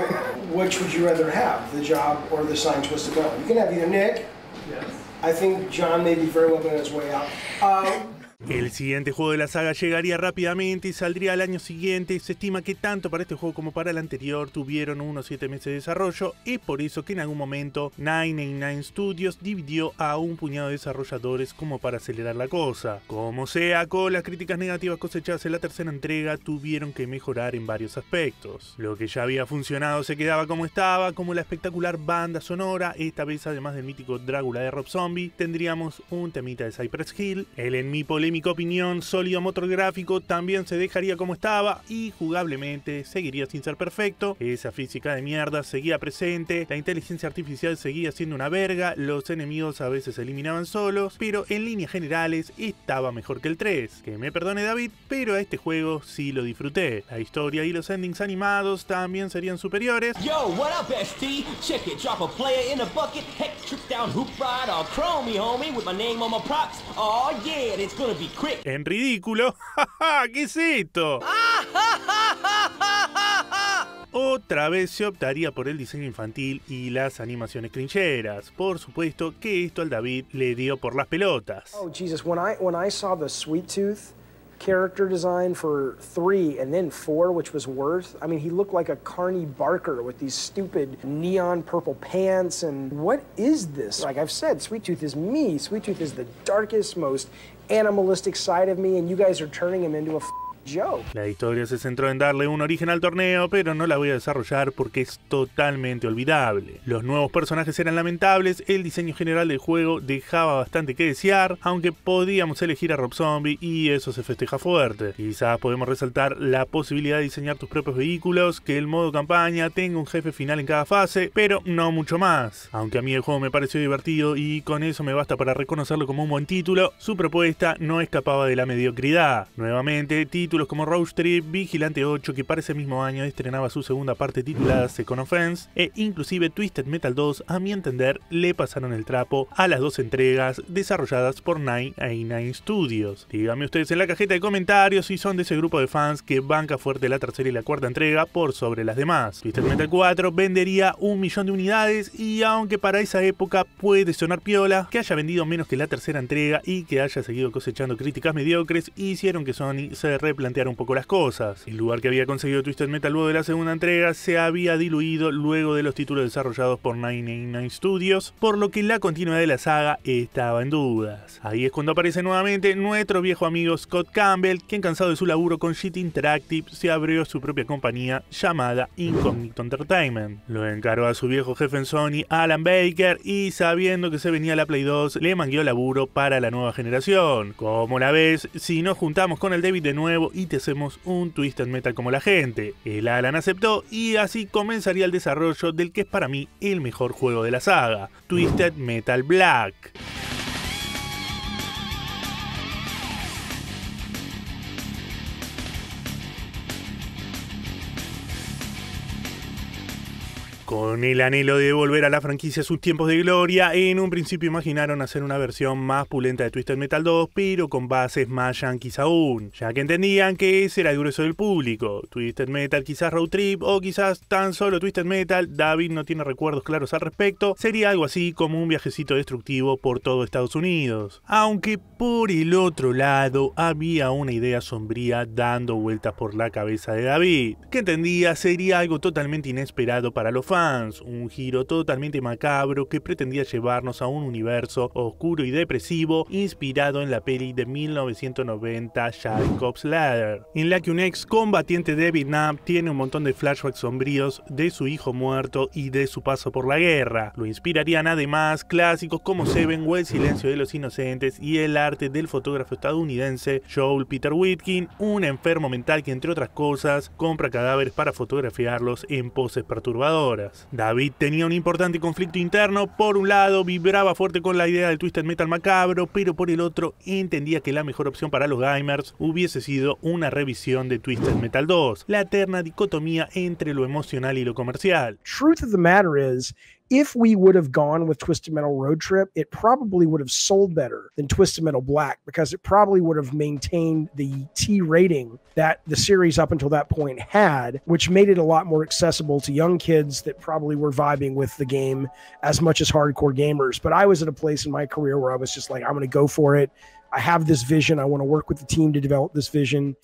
S2: which would you rather have, the job or the sign Twisted Metal? You can have either Nick. Yes. I think John may be very well on his way out. Uh,
S1: El siguiente juego de la saga llegaría rápidamente y saldría al año siguiente. Se estima que tanto para este juego como para el anterior tuvieron unos 7 meses de desarrollo. Es por eso que en algún momento 999 Studios dividió a un puñado de desarrolladores como para acelerar la cosa. Como sea, con las críticas negativas cosechadas en la tercera entrega tuvieron que mejorar en varios aspectos. Lo que ya había funcionado se quedaba como estaba, como la espectacular banda sonora. Esta vez, además del mítico Drácula de Rob Zombie, tendríamos un temita de Cypress Hill, el en mi mi opinión, sólido motor gráfico también se dejaría como estaba y jugablemente seguiría sin ser perfecto. Esa física de mierda seguía presente, la inteligencia artificial seguía siendo una verga, los enemigos a veces se eliminaban solos, pero en líneas generales estaba mejor que el 3. Que me perdone David, pero a este juego sí lo disfruté. La historia y los endings animados también serían superiores. Yo, what up, Check it, drop a player in a bucket, heck, trip down hoop ride, homie, with my name on my props. Oh yeah, it's gonna en ridículo. ¿Qué es esto? Otra vez se optaría por el diseño infantil y las animaciones crincheras. Por supuesto que esto al David le dio por las pelotas.
S2: Oh Jesus, when I when I saw the sweet tooth character design for 3 and then 4 which was worse. I mean, he looked like a Carney Barker with these stupid neon purple pants and what is this? Like I've said, Sweet Tooth is me. Sweet Tooth is the darkest most animalistic side of me, and you guys are turning him into a
S1: La historia se centró en darle un origen al torneo, pero no la voy a desarrollar porque es totalmente olvidable. Los nuevos personajes eran lamentables, el diseño general del juego dejaba bastante que desear, aunque podíamos elegir a Rob Zombie y eso se festeja fuerte. Quizás podemos resaltar la posibilidad de diseñar tus propios vehículos, que el modo campaña tenga un jefe final en cada fase, pero no mucho más. Aunque a mí el juego me pareció divertido y con eso me basta para reconocerlo como un buen título, su propuesta no escapaba de la mediocridad. Nuevamente, título títulos como *Rouge Trip, Vigilante 8, que para ese mismo año estrenaba su segunda parte titulada Second Offense, e inclusive Twisted Metal 2, a mi entender, le pasaron el trapo a las dos entregas desarrolladas por 9 a Studios. Díganme ustedes en la cajeta de comentarios si son de ese grupo de fans que banca fuerte la tercera y la cuarta entrega por sobre las demás. Twisted Metal 4 vendería un millón de unidades y aunque para esa época puede sonar piola, que haya vendido menos que la tercera entrega y que haya seguido cosechando críticas mediocres hicieron que Sony se replanteara plantear un poco las cosas. El lugar que había conseguido Twisted Metal luego de la segunda entrega se había diluido luego de los títulos desarrollados por 999 Studios, por lo que la continuidad de la saga estaba en dudas. Ahí es cuando aparece nuevamente nuestro viejo amigo Scott Campbell, quien cansado de su laburo con Shit Interactive se abrió su propia compañía llamada Incognito Entertainment. Lo encargó a su viejo jefe en Sony, Alan Baker, y sabiendo que se venía la Play 2, le mangueó laburo para la nueva generación. Como la ves, si nos juntamos con el David de nuevo y te hacemos un Twisted Metal como la gente. El Alan aceptó y así comenzaría el desarrollo del que es para mí el mejor juego de la saga, Twisted Metal Black. Con el anhelo de volver a la franquicia sus tiempos de gloria, en un principio imaginaron hacer una versión más pulenta de Twisted Metal 2, pero con bases más yankees aún, ya que entendían que ese era el grueso del público. Twisted Metal, quizás Road Trip o quizás tan solo Twisted Metal, David no tiene recuerdos claros al respecto, sería algo así como un viajecito destructivo por todo Estados Unidos. Aunque por el otro lado había una idea sombría dando vueltas por la cabeza de David, que entendía sería algo totalmente inesperado para los fans un giro totalmente macabro que pretendía llevarnos a un universo oscuro y depresivo inspirado en la peli de 1990 Jacob's Ladder, en la que un ex combatiente de Vietnam tiene un montón de flashbacks sombríos de su hijo muerto y de su paso por la guerra. Lo inspirarían además clásicos como Seven o El silencio de los inocentes y el arte del fotógrafo estadounidense Joel Peter Whitkin, un enfermo mental que entre otras cosas compra cadáveres para fotografiarlos en poses perturbadoras. David tenía un importante conflicto interno, por un lado vibraba fuerte con la idea del twisted metal macabro, pero por el otro entendía que la mejor opción para los gamers hubiese sido una revisión de Twisted Metal 2, la eterna dicotomía entre lo emocional y lo comercial. Truth of the
S2: matter if we would have gone with Twisted Metal Road Trip, it probably would have sold better than Twisted Metal Black because it probably would have maintained the T rating that the series up until that point had, which made it a lot more accessible to young kids that probably were vibing with the game as much as hardcore gamers. But I was at a place in my career where I was just like, I'm going to go for it.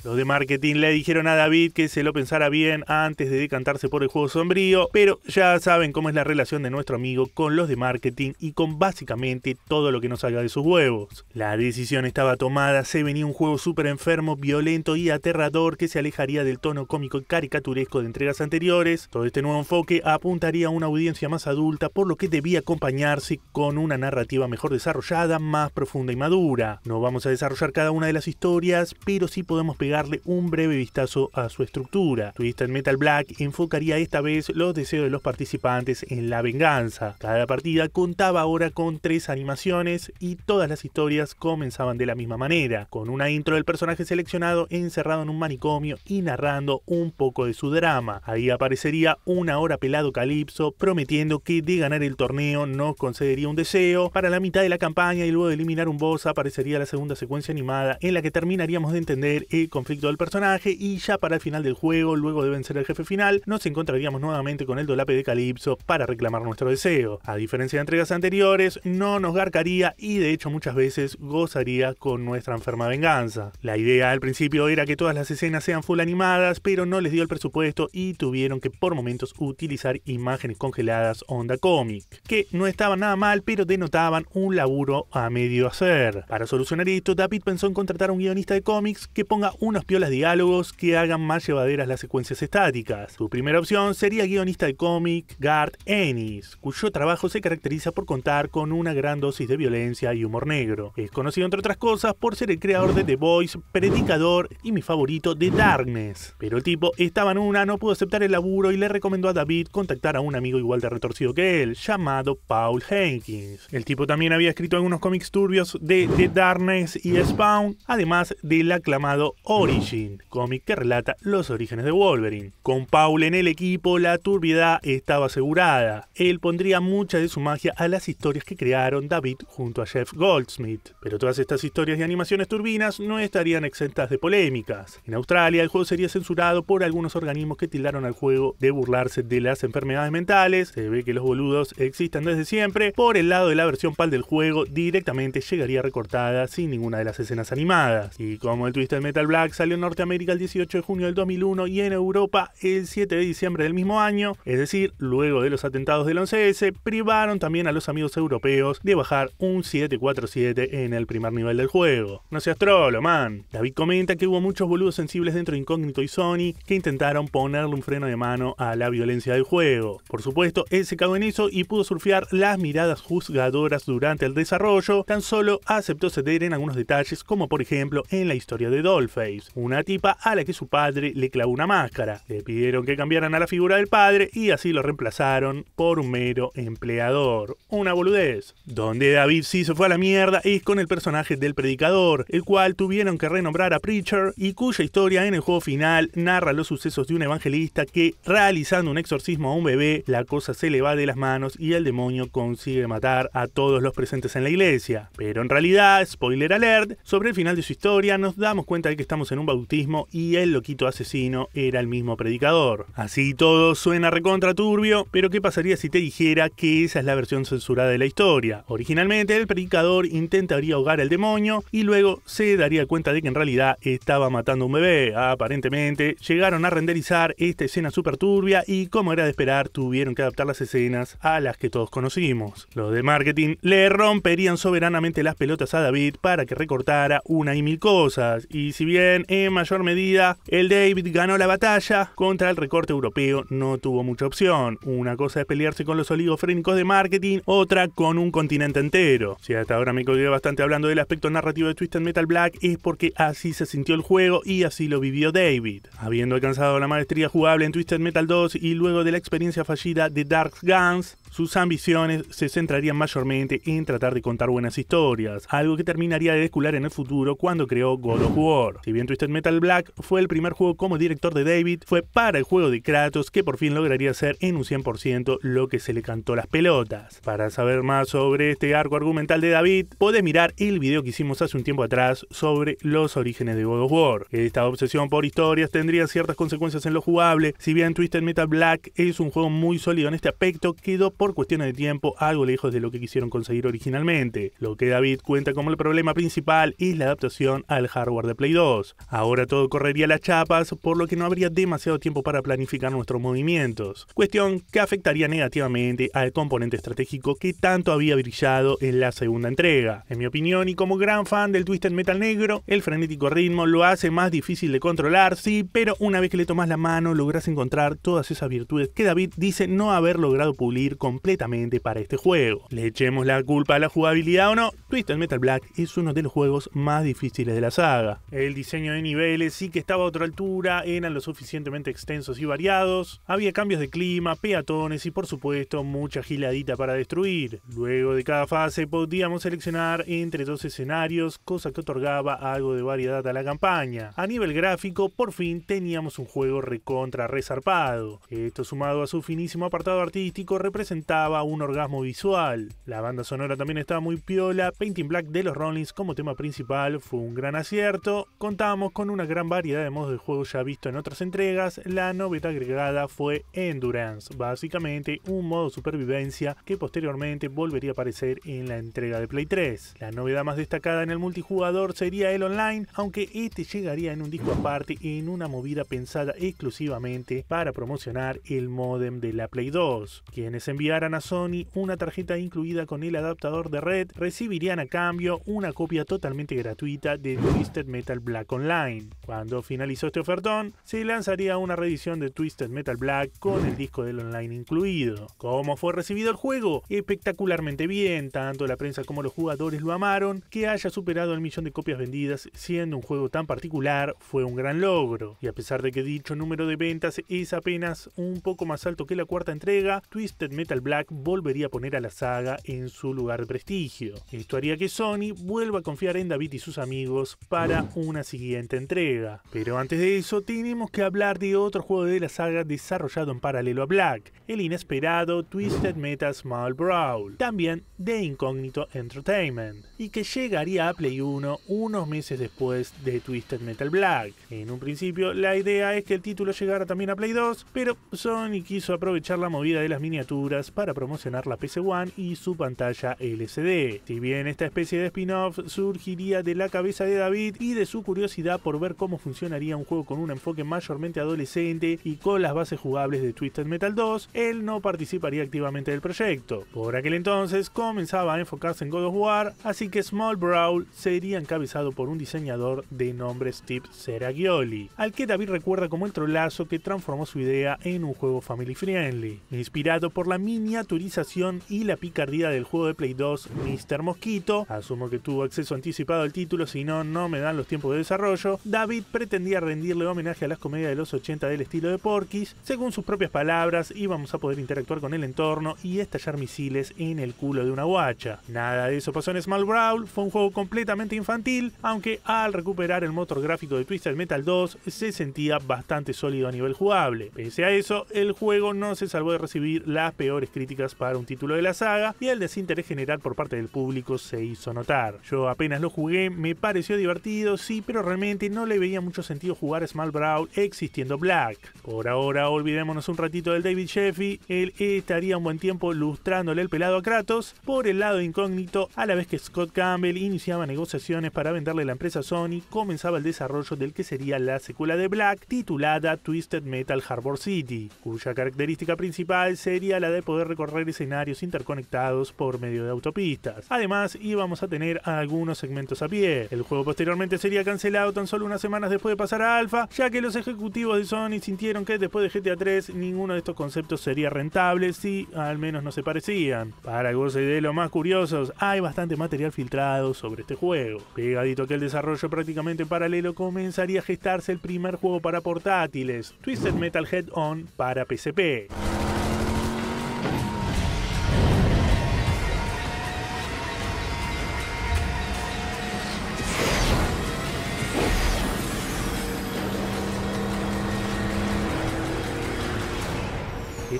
S1: Los de marketing le dijeron a David que se lo pensara bien antes de decantarse por el juego sombrío, pero ya saben cómo es la relación de nuestro amigo con los de marketing y con básicamente todo lo que nos salga de sus huevos. La decisión estaba tomada, se venía un juego súper enfermo, violento y aterrador que se alejaría del tono cómico y caricaturesco de entregas anteriores. Todo este nuevo enfoque apuntaría a una audiencia más adulta, por lo que debía acompañarse con una narrativa mejor desarrollada, más profunda y madura vamos a desarrollar cada una de las historias, pero sí podemos pegarle un breve vistazo a su estructura. en Metal Black enfocaría esta vez los deseos de los participantes en la venganza. Cada partida contaba ahora con tres animaciones y todas las historias comenzaban de la misma manera, con una intro del personaje seleccionado encerrado en un manicomio y narrando un poco de su drama. Ahí aparecería una hora pelado Calipso prometiendo que de ganar el torneo no concedería un deseo. Para la mitad de la campaña y luego de eliminar un boss aparecería la segunda secuencia animada en la que terminaríamos de entender el conflicto del personaje y ya para el final del juego, luego de vencer al jefe final, nos encontraríamos nuevamente con el dolape de Calypso para reclamar nuestro deseo. A diferencia de entregas anteriores, no nos garcaría y de hecho muchas veces gozaría con nuestra enferma venganza. La idea al principio era que todas las escenas sean full animadas, pero no les dio el presupuesto y tuvieron que por momentos utilizar imágenes congeladas onda cómic, que no estaban nada mal, pero denotaban un laburo a medio hacer. Para solucionar esto, David pensó en contratar a un guionista de cómics que ponga unos piolas diálogos que hagan más llevaderas las secuencias estáticas. Su primera opción sería guionista de cómic Garth Ennis, cuyo trabajo se caracteriza por contar con una gran dosis de violencia y humor negro. Es conocido entre otras cosas por ser el creador de The Voice, Predicador y mi favorito The Darkness. Pero el tipo estaba en una, no pudo aceptar el laburo y le recomendó a David contactar a un amigo igual de retorcido que él, llamado Paul Hankins. El tipo también había escrito algunos cómics turbios de The Darkness y Spawn, además del aclamado Origin, cómic que relata los orígenes de Wolverine. Con Paul en el equipo, la turbiedad estaba asegurada. Él pondría mucha de su magia a las historias que crearon David junto a Jeff Goldsmith. Pero todas estas historias y animaciones turbinas no estarían exentas de polémicas. En Australia, el juego sería censurado por algunos organismos que tildaron al juego de burlarse de las enfermedades mentales. Se ve que los boludos existen desde siempre. Por el lado de la versión PAL del juego, directamente llegaría recortada sin ninguna de las escenas animadas. Y como el Twisted Metal Black salió en Norteamérica el 18 de junio del 2001 y en Europa el 7 de diciembre del mismo año, es decir, luego de los atentados del 11S, privaron también a los amigos europeos de bajar un 747 en el primer nivel del juego. No seas trolo, man. David comenta que hubo muchos boludos sensibles dentro de Incógnito y Sony que intentaron ponerle un freno de mano a la violencia del juego. Por supuesto, él se cagó en eso y pudo surfear las miradas juzgadoras durante el desarrollo, tan solo aceptó ceder en algunos detalles, como por ejemplo en la historia de Dollface, una tipa a la que su padre le clavó una máscara. Le pidieron que cambiaran a la figura del padre y así lo reemplazaron por un mero empleador. Una boludez. Donde David sí se fue a la mierda es con el personaje del predicador, el cual tuvieron que renombrar a Preacher y cuya historia en el juego final narra los sucesos de un evangelista que, realizando un exorcismo a un bebé, la cosa se le va de las manos y el demonio consigue matar a todos los presentes en la iglesia. Pero en realidad, es spoiler alert, sobre el final de su historia nos damos cuenta de que estamos en un bautismo y el loquito asesino era el mismo predicador. Así todo suena recontra turbio, pero ¿qué pasaría si te dijera que esa es la versión censurada de la historia? Originalmente el predicador intentaría ahogar al demonio y luego se daría cuenta de que en realidad estaba matando a un bebé. Aparentemente llegaron a renderizar esta escena super turbia y como era de esperar tuvieron que adaptar las escenas a las que todos conocimos. Los de marketing le romperían soberanamente las pelotas a David para que recortara una y mil cosas, y si bien en mayor medida el David ganó la batalla, contra el recorte europeo no tuvo mucha opción. Una cosa es pelearse con los oligofrénicos de marketing, otra con un continente entero. Si hasta ahora me colgué bastante hablando del aspecto narrativo de Twisted Metal Black es porque así se sintió el juego y así lo vivió David. Habiendo alcanzado la maestría jugable en Twisted Metal 2 y luego de la experiencia fallida de Dark Guns, sus ambiciones se centrarían mayormente en tratar de contar buenas historias, algo que terminaría de descular en el futuro cuando creó God of War. Si bien Twisted Metal Black fue el primer juego como director de David, fue para el juego de Kratos que por fin lograría ser en un 100% lo que se le cantó las pelotas. Para saber más sobre este arco argumental de David, podés mirar el video que hicimos hace un tiempo atrás sobre los orígenes de God of War. Esta obsesión por historias tendría ciertas consecuencias en lo jugable, si bien Twisted Metal Black es un juego muy sólido en este aspecto, quedó por por cuestiones de tiempo algo lejos de lo que quisieron conseguir originalmente. Lo que David cuenta como el problema principal es la adaptación al hardware de Play 2. Ahora todo correría las chapas, por lo que no habría demasiado tiempo para planificar nuestros movimientos, cuestión que afectaría negativamente al componente estratégico que tanto había brillado en la segunda entrega. En mi opinión y como gran fan del Twisted Metal negro, el frenético ritmo lo hace más difícil de controlar, sí, pero una vez que le tomas la mano logras encontrar todas esas virtudes que David dice no haber logrado pulir completamente para este juego. ¿Le echemos la culpa a la jugabilidad o no? Twisted Metal Black es uno de los juegos más difíciles de la saga. El diseño de niveles sí que estaba a otra altura, eran lo suficientemente extensos y variados, había cambios de clima, peatones y por supuesto mucha giladita para destruir. Luego de cada fase podíamos seleccionar entre dos escenarios, cosa que otorgaba algo de variedad a la campaña. A nivel gráfico, por fin teníamos un juego recontra resarpado. Esto sumado a su finísimo apartado artístico representa un orgasmo visual. La banda sonora también estaba muy piola, Painting Black de los Rollins como tema principal fue un gran acierto, contábamos con una gran variedad de modos de juego ya visto en otras entregas, la novedad agregada fue Endurance, básicamente un modo supervivencia que posteriormente volvería a aparecer en la entrega de Play 3. La novedad más destacada en el multijugador sería el online, aunque este llegaría en un disco aparte en una movida pensada exclusivamente para promocionar el modem de la Play 2, quienes enviaron a Sony una tarjeta incluida con el adaptador de red, recibirían a cambio una copia totalmente gratuita de Twisted Metal Black Online. Cuando finalizó este ofertón, se lanzaría una reedición de Twisted Metal Black con el disco del online incluido. ¿Cómo fue recibido el juego? Espectacularmente bien, tanto la prensa como los jugadores lo amaron, que haya superado el millón de copias vendidas siendo un juego tan particular fue un gran logro, y a pesar de que dicho número de ventas es apenas un poco más alto que la cuarta entrega, Twisted Metal Black volvería a poner a la saga en su lugar de prestigio. Esto haría que Sony vuelva a confiar en David y sus amigos para una siguiente entrega. Pero antes de eso, tenemos que hablar de otro juego de la saga desarrollado en paralelo a Black, el inesperado Twisted Metal Small Brawl, también de Incógnito Entertainment y que llegaría a Play 1 unos meses después de Twisted Metal Black. En un principio la idea es que el título llegara también a Play 2, pero Sony quiso aprovechar la movida de las miniaturas para promocionar la PC One y su pantalla LCD. Si bien esta especie de spin-off surgiría de la cabeza de David y de su curiosidad por ver cómo funcionaría un juego con un enfoque mayormente adolescente y con las bases jugables de Twisted Metal 2, él no participaría activamente del proyecto. Por aquel entonces comenzaba a enfocarse en God of War, así que Small Brawl sería encabezado por un diseñador de nombre Steve Seragioli, al que David recuerda como el trolazo que transformó su idea en un juego family friendly, inspirado por la miniaturización y la picardía del juego de Play 2 Mr. Mosquito, asumo que tuvo acceso anticipado al título, si no, no me dan los tiempos de desarrollo, David pretendía rendirle homenaje a las comedias de los 80 del estilo de Porky's, según sus propias palabras íbamos a poder interactuar con el entorno y estallar misiles en el culo de una guacha. Nada de eso pasó en Small Brawl, fue un juego completamente infantil, aunque al recuperar el motor gráfico de Twisted Metal 2 se sentía bastante sólido a nivel jugable. Pese a eso, el juego no se salvó de recibir las peores críticas para un título de la saga y el desinterés general por parte del público se hizo notar. Yo apenas lo jugué, me pareció divertido, sí, pero realmente no le veía mucho sentido jugar Small Brawl existiendo Black. Por ahora, olvidémonos un ratito del David Sheffy, él estaría un buen tiempo lustrándole el pelado a Kratos por el lado incógnito a la vez que Scott Campbell iniciaba negociaciones para venderle la empresa Sony, comenzaba el desarrollo del que sería la secuela de Black, titulada Twisted Metal Harbor City, cuya característica principal sería la de poder recorrer escenarios interconectados por medio de autopistas. Además, íbamos a tener algunos segmentos a pie. El juego posteriormente sería cancelado tan solo unas semanas después de pasar a Alpha, ya que los ejecutivos de Sony sintieron que después de GTA 3 ninguno de estos conceptos sería rentable si al menos no se parecían. Para goce de lo más curiosos, hay bastante material filtrado sobre este juego. Pegadito que el desarrollo prácticamente paralelo comenzaría a gestarse el primer juego para portátiles, Twisted Metal Head On para PCP.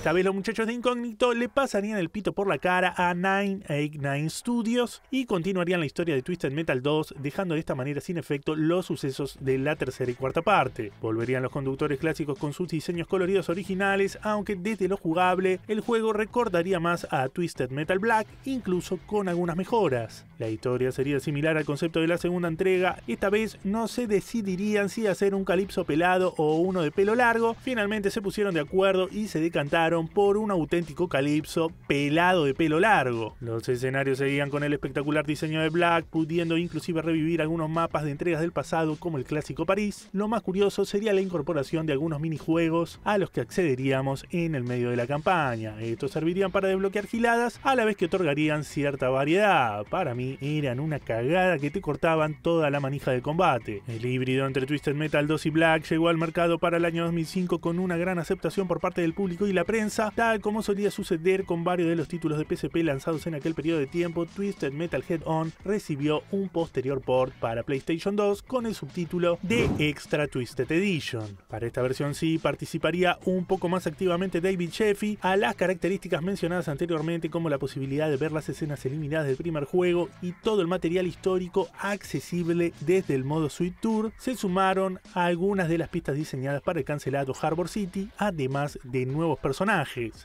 S1: Esta vez los muchachos de Incógnito le pasarían el pito por la cara a 989 Studios y continuarían la historia de Twisted Metal 2, dejando de esta manera sin efecto los sucesos de la tercera y cuarta parte. Volverían los conductores clásicos con sus diseños coloridos originales, aunque desde lo jugable el juego recordaría más a Twisted Metal Black, incluso con algunas mejoras. La historia sería similar al concepto de la segunda entrega, esta vez no se decidirían si hacer un calipso pelado o uno de pelo largo, finalmente se pusieron de acuerdo y se decantaron por un auténtico calipso pelado de pelo largo. Los escenarios seguían con el espectacular diseño de Black, pudiendo inclusive revivir algunos mapas de entregas del pasado como el clásico París. Lo más curioso sería la incorporación de algunos minijuegos a los que accederíamos en el medio de la campaña. Estos servirían para desbloquear giladas a la vez que otorgarían cierta variedad. Para mí eran una cagada que te cortaban toda la manija de combate. El híbrido entre Twisted Metal 2 y Black llegó al mercado para el año 2005 con una gran aceptación por parte del público y la tal como solía suceder con varios de los títulos de PSP lanzados en aquel periodo de tiempo, Twisted Metal Head On recibió un posterior port para PlayStation 2 con el subtítulo de Extra Twisted Edition. Para esta versión sí participaría un poco más activamente David Sheffy a las características mencionadas anteriormente como la posibilidad de ver las escenas eliminadas del primer juego y todo el material histórico accesible desde el modo Sweet Tour, se sumaron algunas de las pistas diseñadas para el cancelado Harbor City, además de nuevos personajes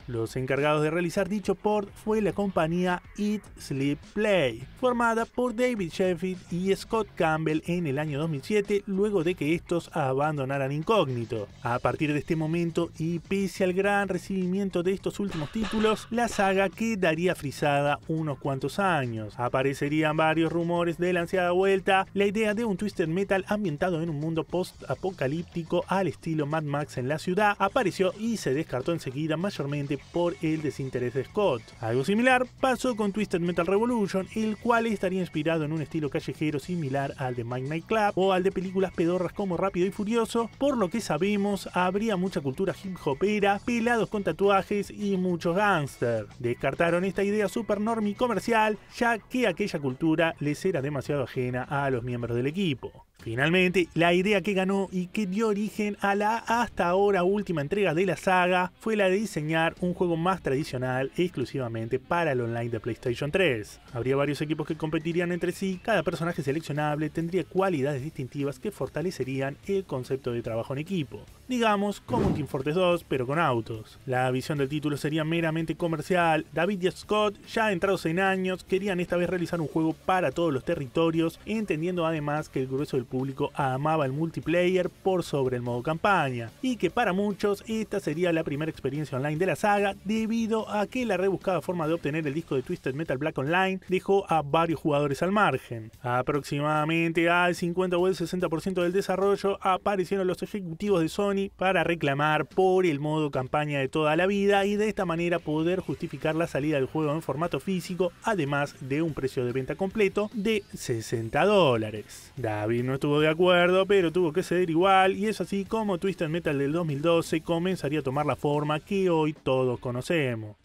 S1: los encargados de realizar dicho port fue la compañía Eat Sleep Play, formada por David Sheffield y Scott Campbell en el año 2007 luego de que estos abandonaran Incógnito. A partir de este momento y pese al gran recibimiento de estos últimos títulos, la saga quedaría frisada unos cuantos años. Aparecerían varios rumores de la ansiada vuelta, la idea de un twisted metal ambientado en un mundo post-apocalíptico al estilo Mad Max en la ciudad apareció y se descartó enseguida mayormente por el desinterés de Scott. Algo similar pasó con Twisted Metal Revolution, el cual estaría inspirado en un estilo callejero similar al de Mike Night Club o al de películas pedorras como Rápido y Furioso, por lo que sabemos habría mucha cultura hip hopera, pelados con tatuajes y muchos gangsters. Descartaron esta idea super y comercial, ya que aquella cultura les era demasiado ajena a los miembros del equipo. Finalmente, la idea que ganó y que dio origen a la hasta ahora última entrega de la saga fue la de diseñar un juego más tradicional exclusivamente para el online de PlayStation 3. Habría varios equipos que competirían entre sí, cada personaje seleccionable tendría cualidades distintivas que fortalecerían el concepto de trabajo en equipo. Digamos, como un Team Fortress 2, pero con autos. La visión del título sería meramente comercial. David y Scott, ya entrados en años, querían esta vez realizar un juego para todos los territorios, entendiendo además que el grueso del público amaba el multiplayer por sobre el modo campaña, y que para muchos esta sería la primera experiencia online de la saga debido a que la rebuscada forma de obtener el disco de Twisted Metal Black Online dejó a varios jugadores al margen. Aproximadamente al 50 o el 60% del desarrollo aparecieron los ejecutivos de Sony para reclamar por el modo campaña de toda la vida y de esta manera poder justificar la salida del juego en formato físico, además de un precio de venta completo de 60 dólares. David no estuvo de acuerdo, pero tuvo que ceder igual, y es así como Twisted Metal del 2012 comenzaría a tomar la forma que hoy todos conocemos.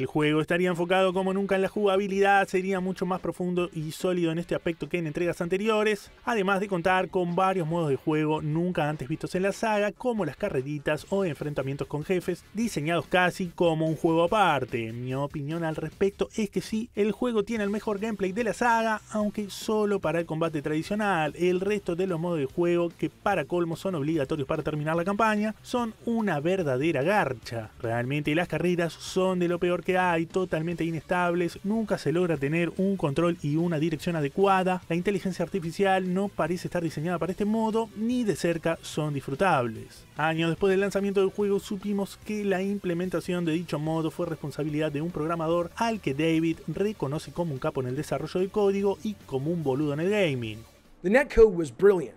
S1: El juego. Estaría enfocado como nunca en la jugabilidad, sería mucho más profundo y sólido en este aspecto que en entregas anteriores, además de contar con varios modos de juego nunca antes vistos en la saga, como las carreritas o enfrentamientos con jefes, diseñados casi como un juego aparte. Mi opinión al respecto es que sí, el juego tiene el mejor gameplay de la saga, aunque solo para el combate tradicional. El resto de los modos de juego, que para colmo son obligatorios para terminar la campaña, son una verdadera garcha. Realmente las carreras son de lo peor que hay, totalmente inestables, nunca se logra tener un control y una dirección adecuada, la inteligencia artificial no parece estar diseñada para este modo, ni de cerca son disfrutables. Años después del lanzamiento del juego supimos que la implementación de dicho modo fue responsabilidad de un programador al que David reconoce como un capo en el desarrollo de código y como un boludo en el gaming. The netcode was brilliant.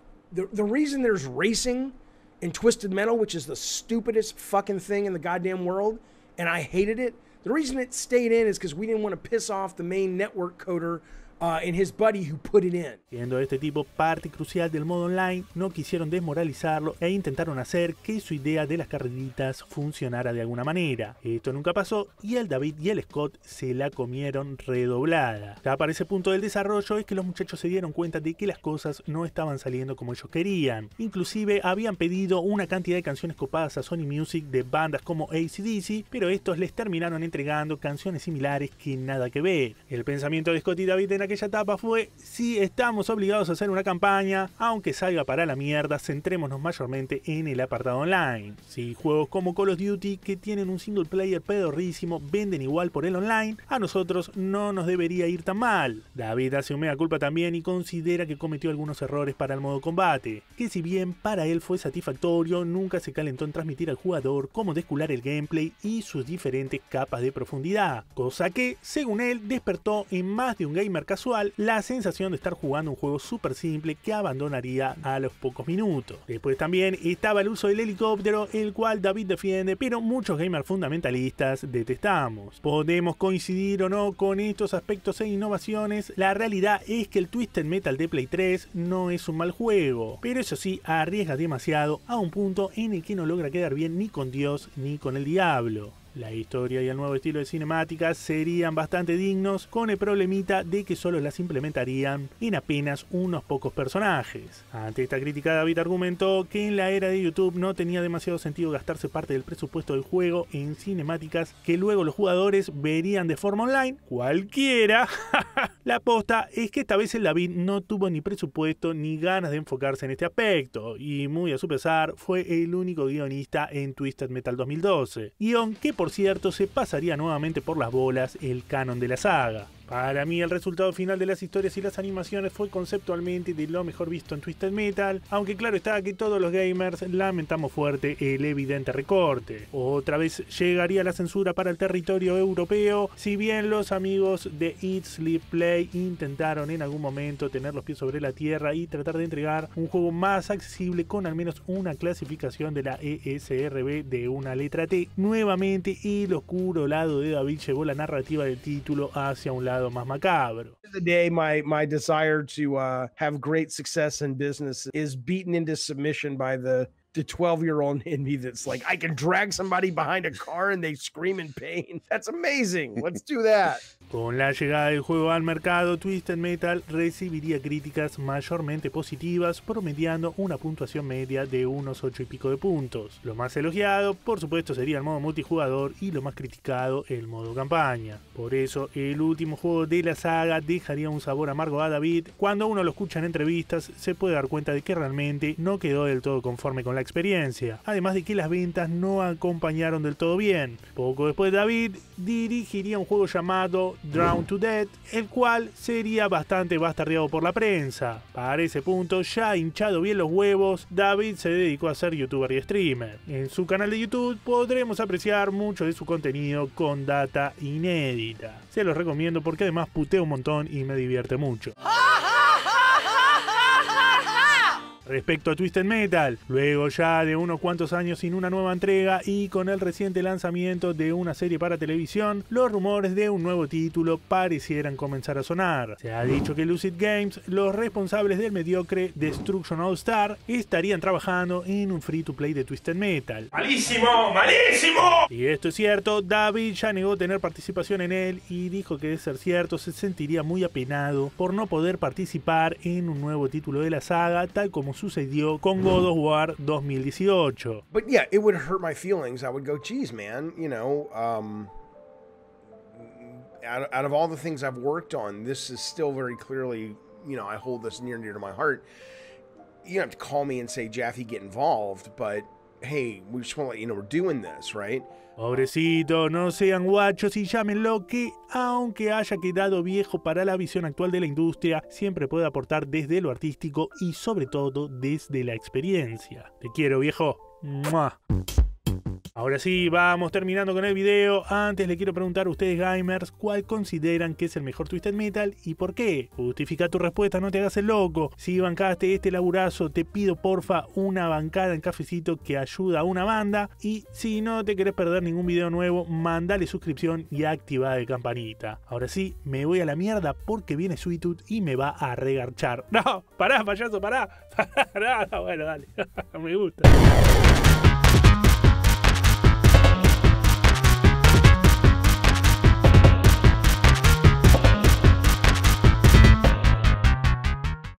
S2: racing Twisted Metal, which the world, and The reason it stayed in is because we didn't want to piss off the main network coder Uh,
S1: his Siendo este tipo parte crucial del modo online, no quisieron desmoralizarlo e intentaron hacer que su idea de las carreritas funcionara de alguna manera. Esto nunca pasó y el David y el Scott se la comieron redoblada. Ya para ese punto del desarrollo es que los muchachos se dieron cuenta de que las cosas no estaban saliendo como ellos querían. Inclusive habían pedido una cantidad de canciones copadas a Sony Music de bandas como ACDC, pero estos les terminaron entregando canciones similares que nada que ver. El pensamiento de Scott y David en aquella etapa fue, si estamos obligados a hacer una campaña, aunque salga para la mierda, centrémonos mayormente en el apartado online. Si juegos como Call of Duty, que tienen un single player pedorrísimo, venden igual por el online, a nosotros no nos debería ir tan mal. David hace un mea culpa también y considera que cometió algunos errores para el modo combate, que si bien para él fue satisfactorio, nunca se calentó en transmitir al jugador cómo descular el gameplay y sus diferentes capas de profundidad, cosa que, según él, despertó en más de un gamer casual la sensación de estar jugando un juego súper simple que abandonaría a los pocos minutos. Después también estaba el uso del helicóptero, el cual David defiende, pero muchos gamers fundamentalistas detestamos. Podemos coincidir o no con estos aspectos e innovaciones, la realidad es que el Twisted Metal de Play 3 no es un mal juego, pero eso sí arriesga demasiado a un punto en el que no logra quedar bien ni con Dios ni con el diablo. La historia y el nuevo estilo de cinemáticas serían bastante dignos con el problemita de que solo las implementarían en apenas unos pocos personajes. Ante esta crítica David argumentó que en la era de YouTube no tenía demasiado sentido gastarse parte del presupuesto del juego en cinemáticas que luego los jugadores verían de forma online cualquiera. la aposta es que esta vez el David no tuvo ni presupuesto ni ganas de enfocarse en este aspecto y muy a su pesar fue el único guionista en Twisted Metal 2012. Y aunque por cierto se pasaría nuevamente por las bolas el canon de la saga. Para mí el resultado final de las historias y las animaciones fue conceptualmente de lo mejor visto en Twisted Metal, aunque claro está que todos los gamers lamentamos fuerte el evidente recorte. Otra vez llegaría la censura para el territorio europeo, si bien los amigos de It's Sleep Play intentaron en algún momento tener los pies sobre la tierra y tratar de entregar un juego más accesible con al menos una clasificación de la ESRB de una letra T. Nuevamente el oscuro lado de David llevó la narrativa del título hacia un lado más macabro. The day my
S2: my desire to uh, have great success in business is beaten into submission by the 12 year old like, behind a scream
S1: amazing. Con la llegada del juego al mercado, Twisted Metal recibiría críticas mayormente positivas, promediando una puntuación media de unos 8 y pico de puntos. Lo más elogiado, por supuesto, sería el modo multijugador y lo más criticado, el modo campaña. Por eso, el último juego de la saga dejaría un sabor amargo a David. Cuando uno lo escucha en entrevistas, se puede dar cuenta de que realmente no quedó del todo conforme con la experiencia, además de que las ventas no acompañaron del todo bien. Poco después David dirigiría un juego llamado Drown to Dead, el cual sería bastante bastardeado por la prensa. Para ese punto, ya hinchado bien los huevos, David se dedicó a ser youtuber y streamer. En su canal de YouTube podremos apreciar mucho de su contenido con data inédita. Se los recomiendo porque además puteo un montón y me divierte mucho. Respecto a Twisted Metal, luego ya de unos cuantos años sin una nueva entrega y con el reciente lanzamiento de una serie para televisión, los rumores de un nuevo título parecieran comenzar a sonar. Se ha dicho que Lucid Games, los responsables del mediocre Destruction All Star, estarían trabajando en un free to play de Twisted Metal. ¡Malísimo! ¡Malísimo! Y esto es cierto, David ya negó tener participación en él y dijo que de ser cierto se sentiría muy apenado por no poder participar en un nuevo título de la saga tal como sucedió con God of War 2018.
S2: But yeah, it would hurt my feelings. I would go, geez, man, you know, um, out, out of all the things I've worked on, this is still very clearly, you know, I hold this near and dear to my heart. You don't have to call me and say, Jaffe, get involved, but hey, we just want to let you know we're doing this, right?
S1: Pobrecito, no sean guachos y llámenlo que, aunque haya quedado viejo para la visión actual de la industria, siempre puede aportar desde lo artístico y sobre todo desde la experiencia. Te quiero, viejo. Ahora sí, vamos terminando con el video. Antes le quiero preguntar a ustedes, gamers, cuál consideran que es el mejor Twisted Metal y por qué. Justifica tu respuesta, no te hagas el loco. Si bancaste este laburazo, te pido porfa una bancada en cafecito que ayuda a una banda. Y si no te querés perder ningún video nuevo, mandale suscripción y activa la campanita. Ahora sí, me voy a la mierda porque viene Suitud y me va a regarchar. No, pará, payaso, pará. pará bueno, dale. me gusta.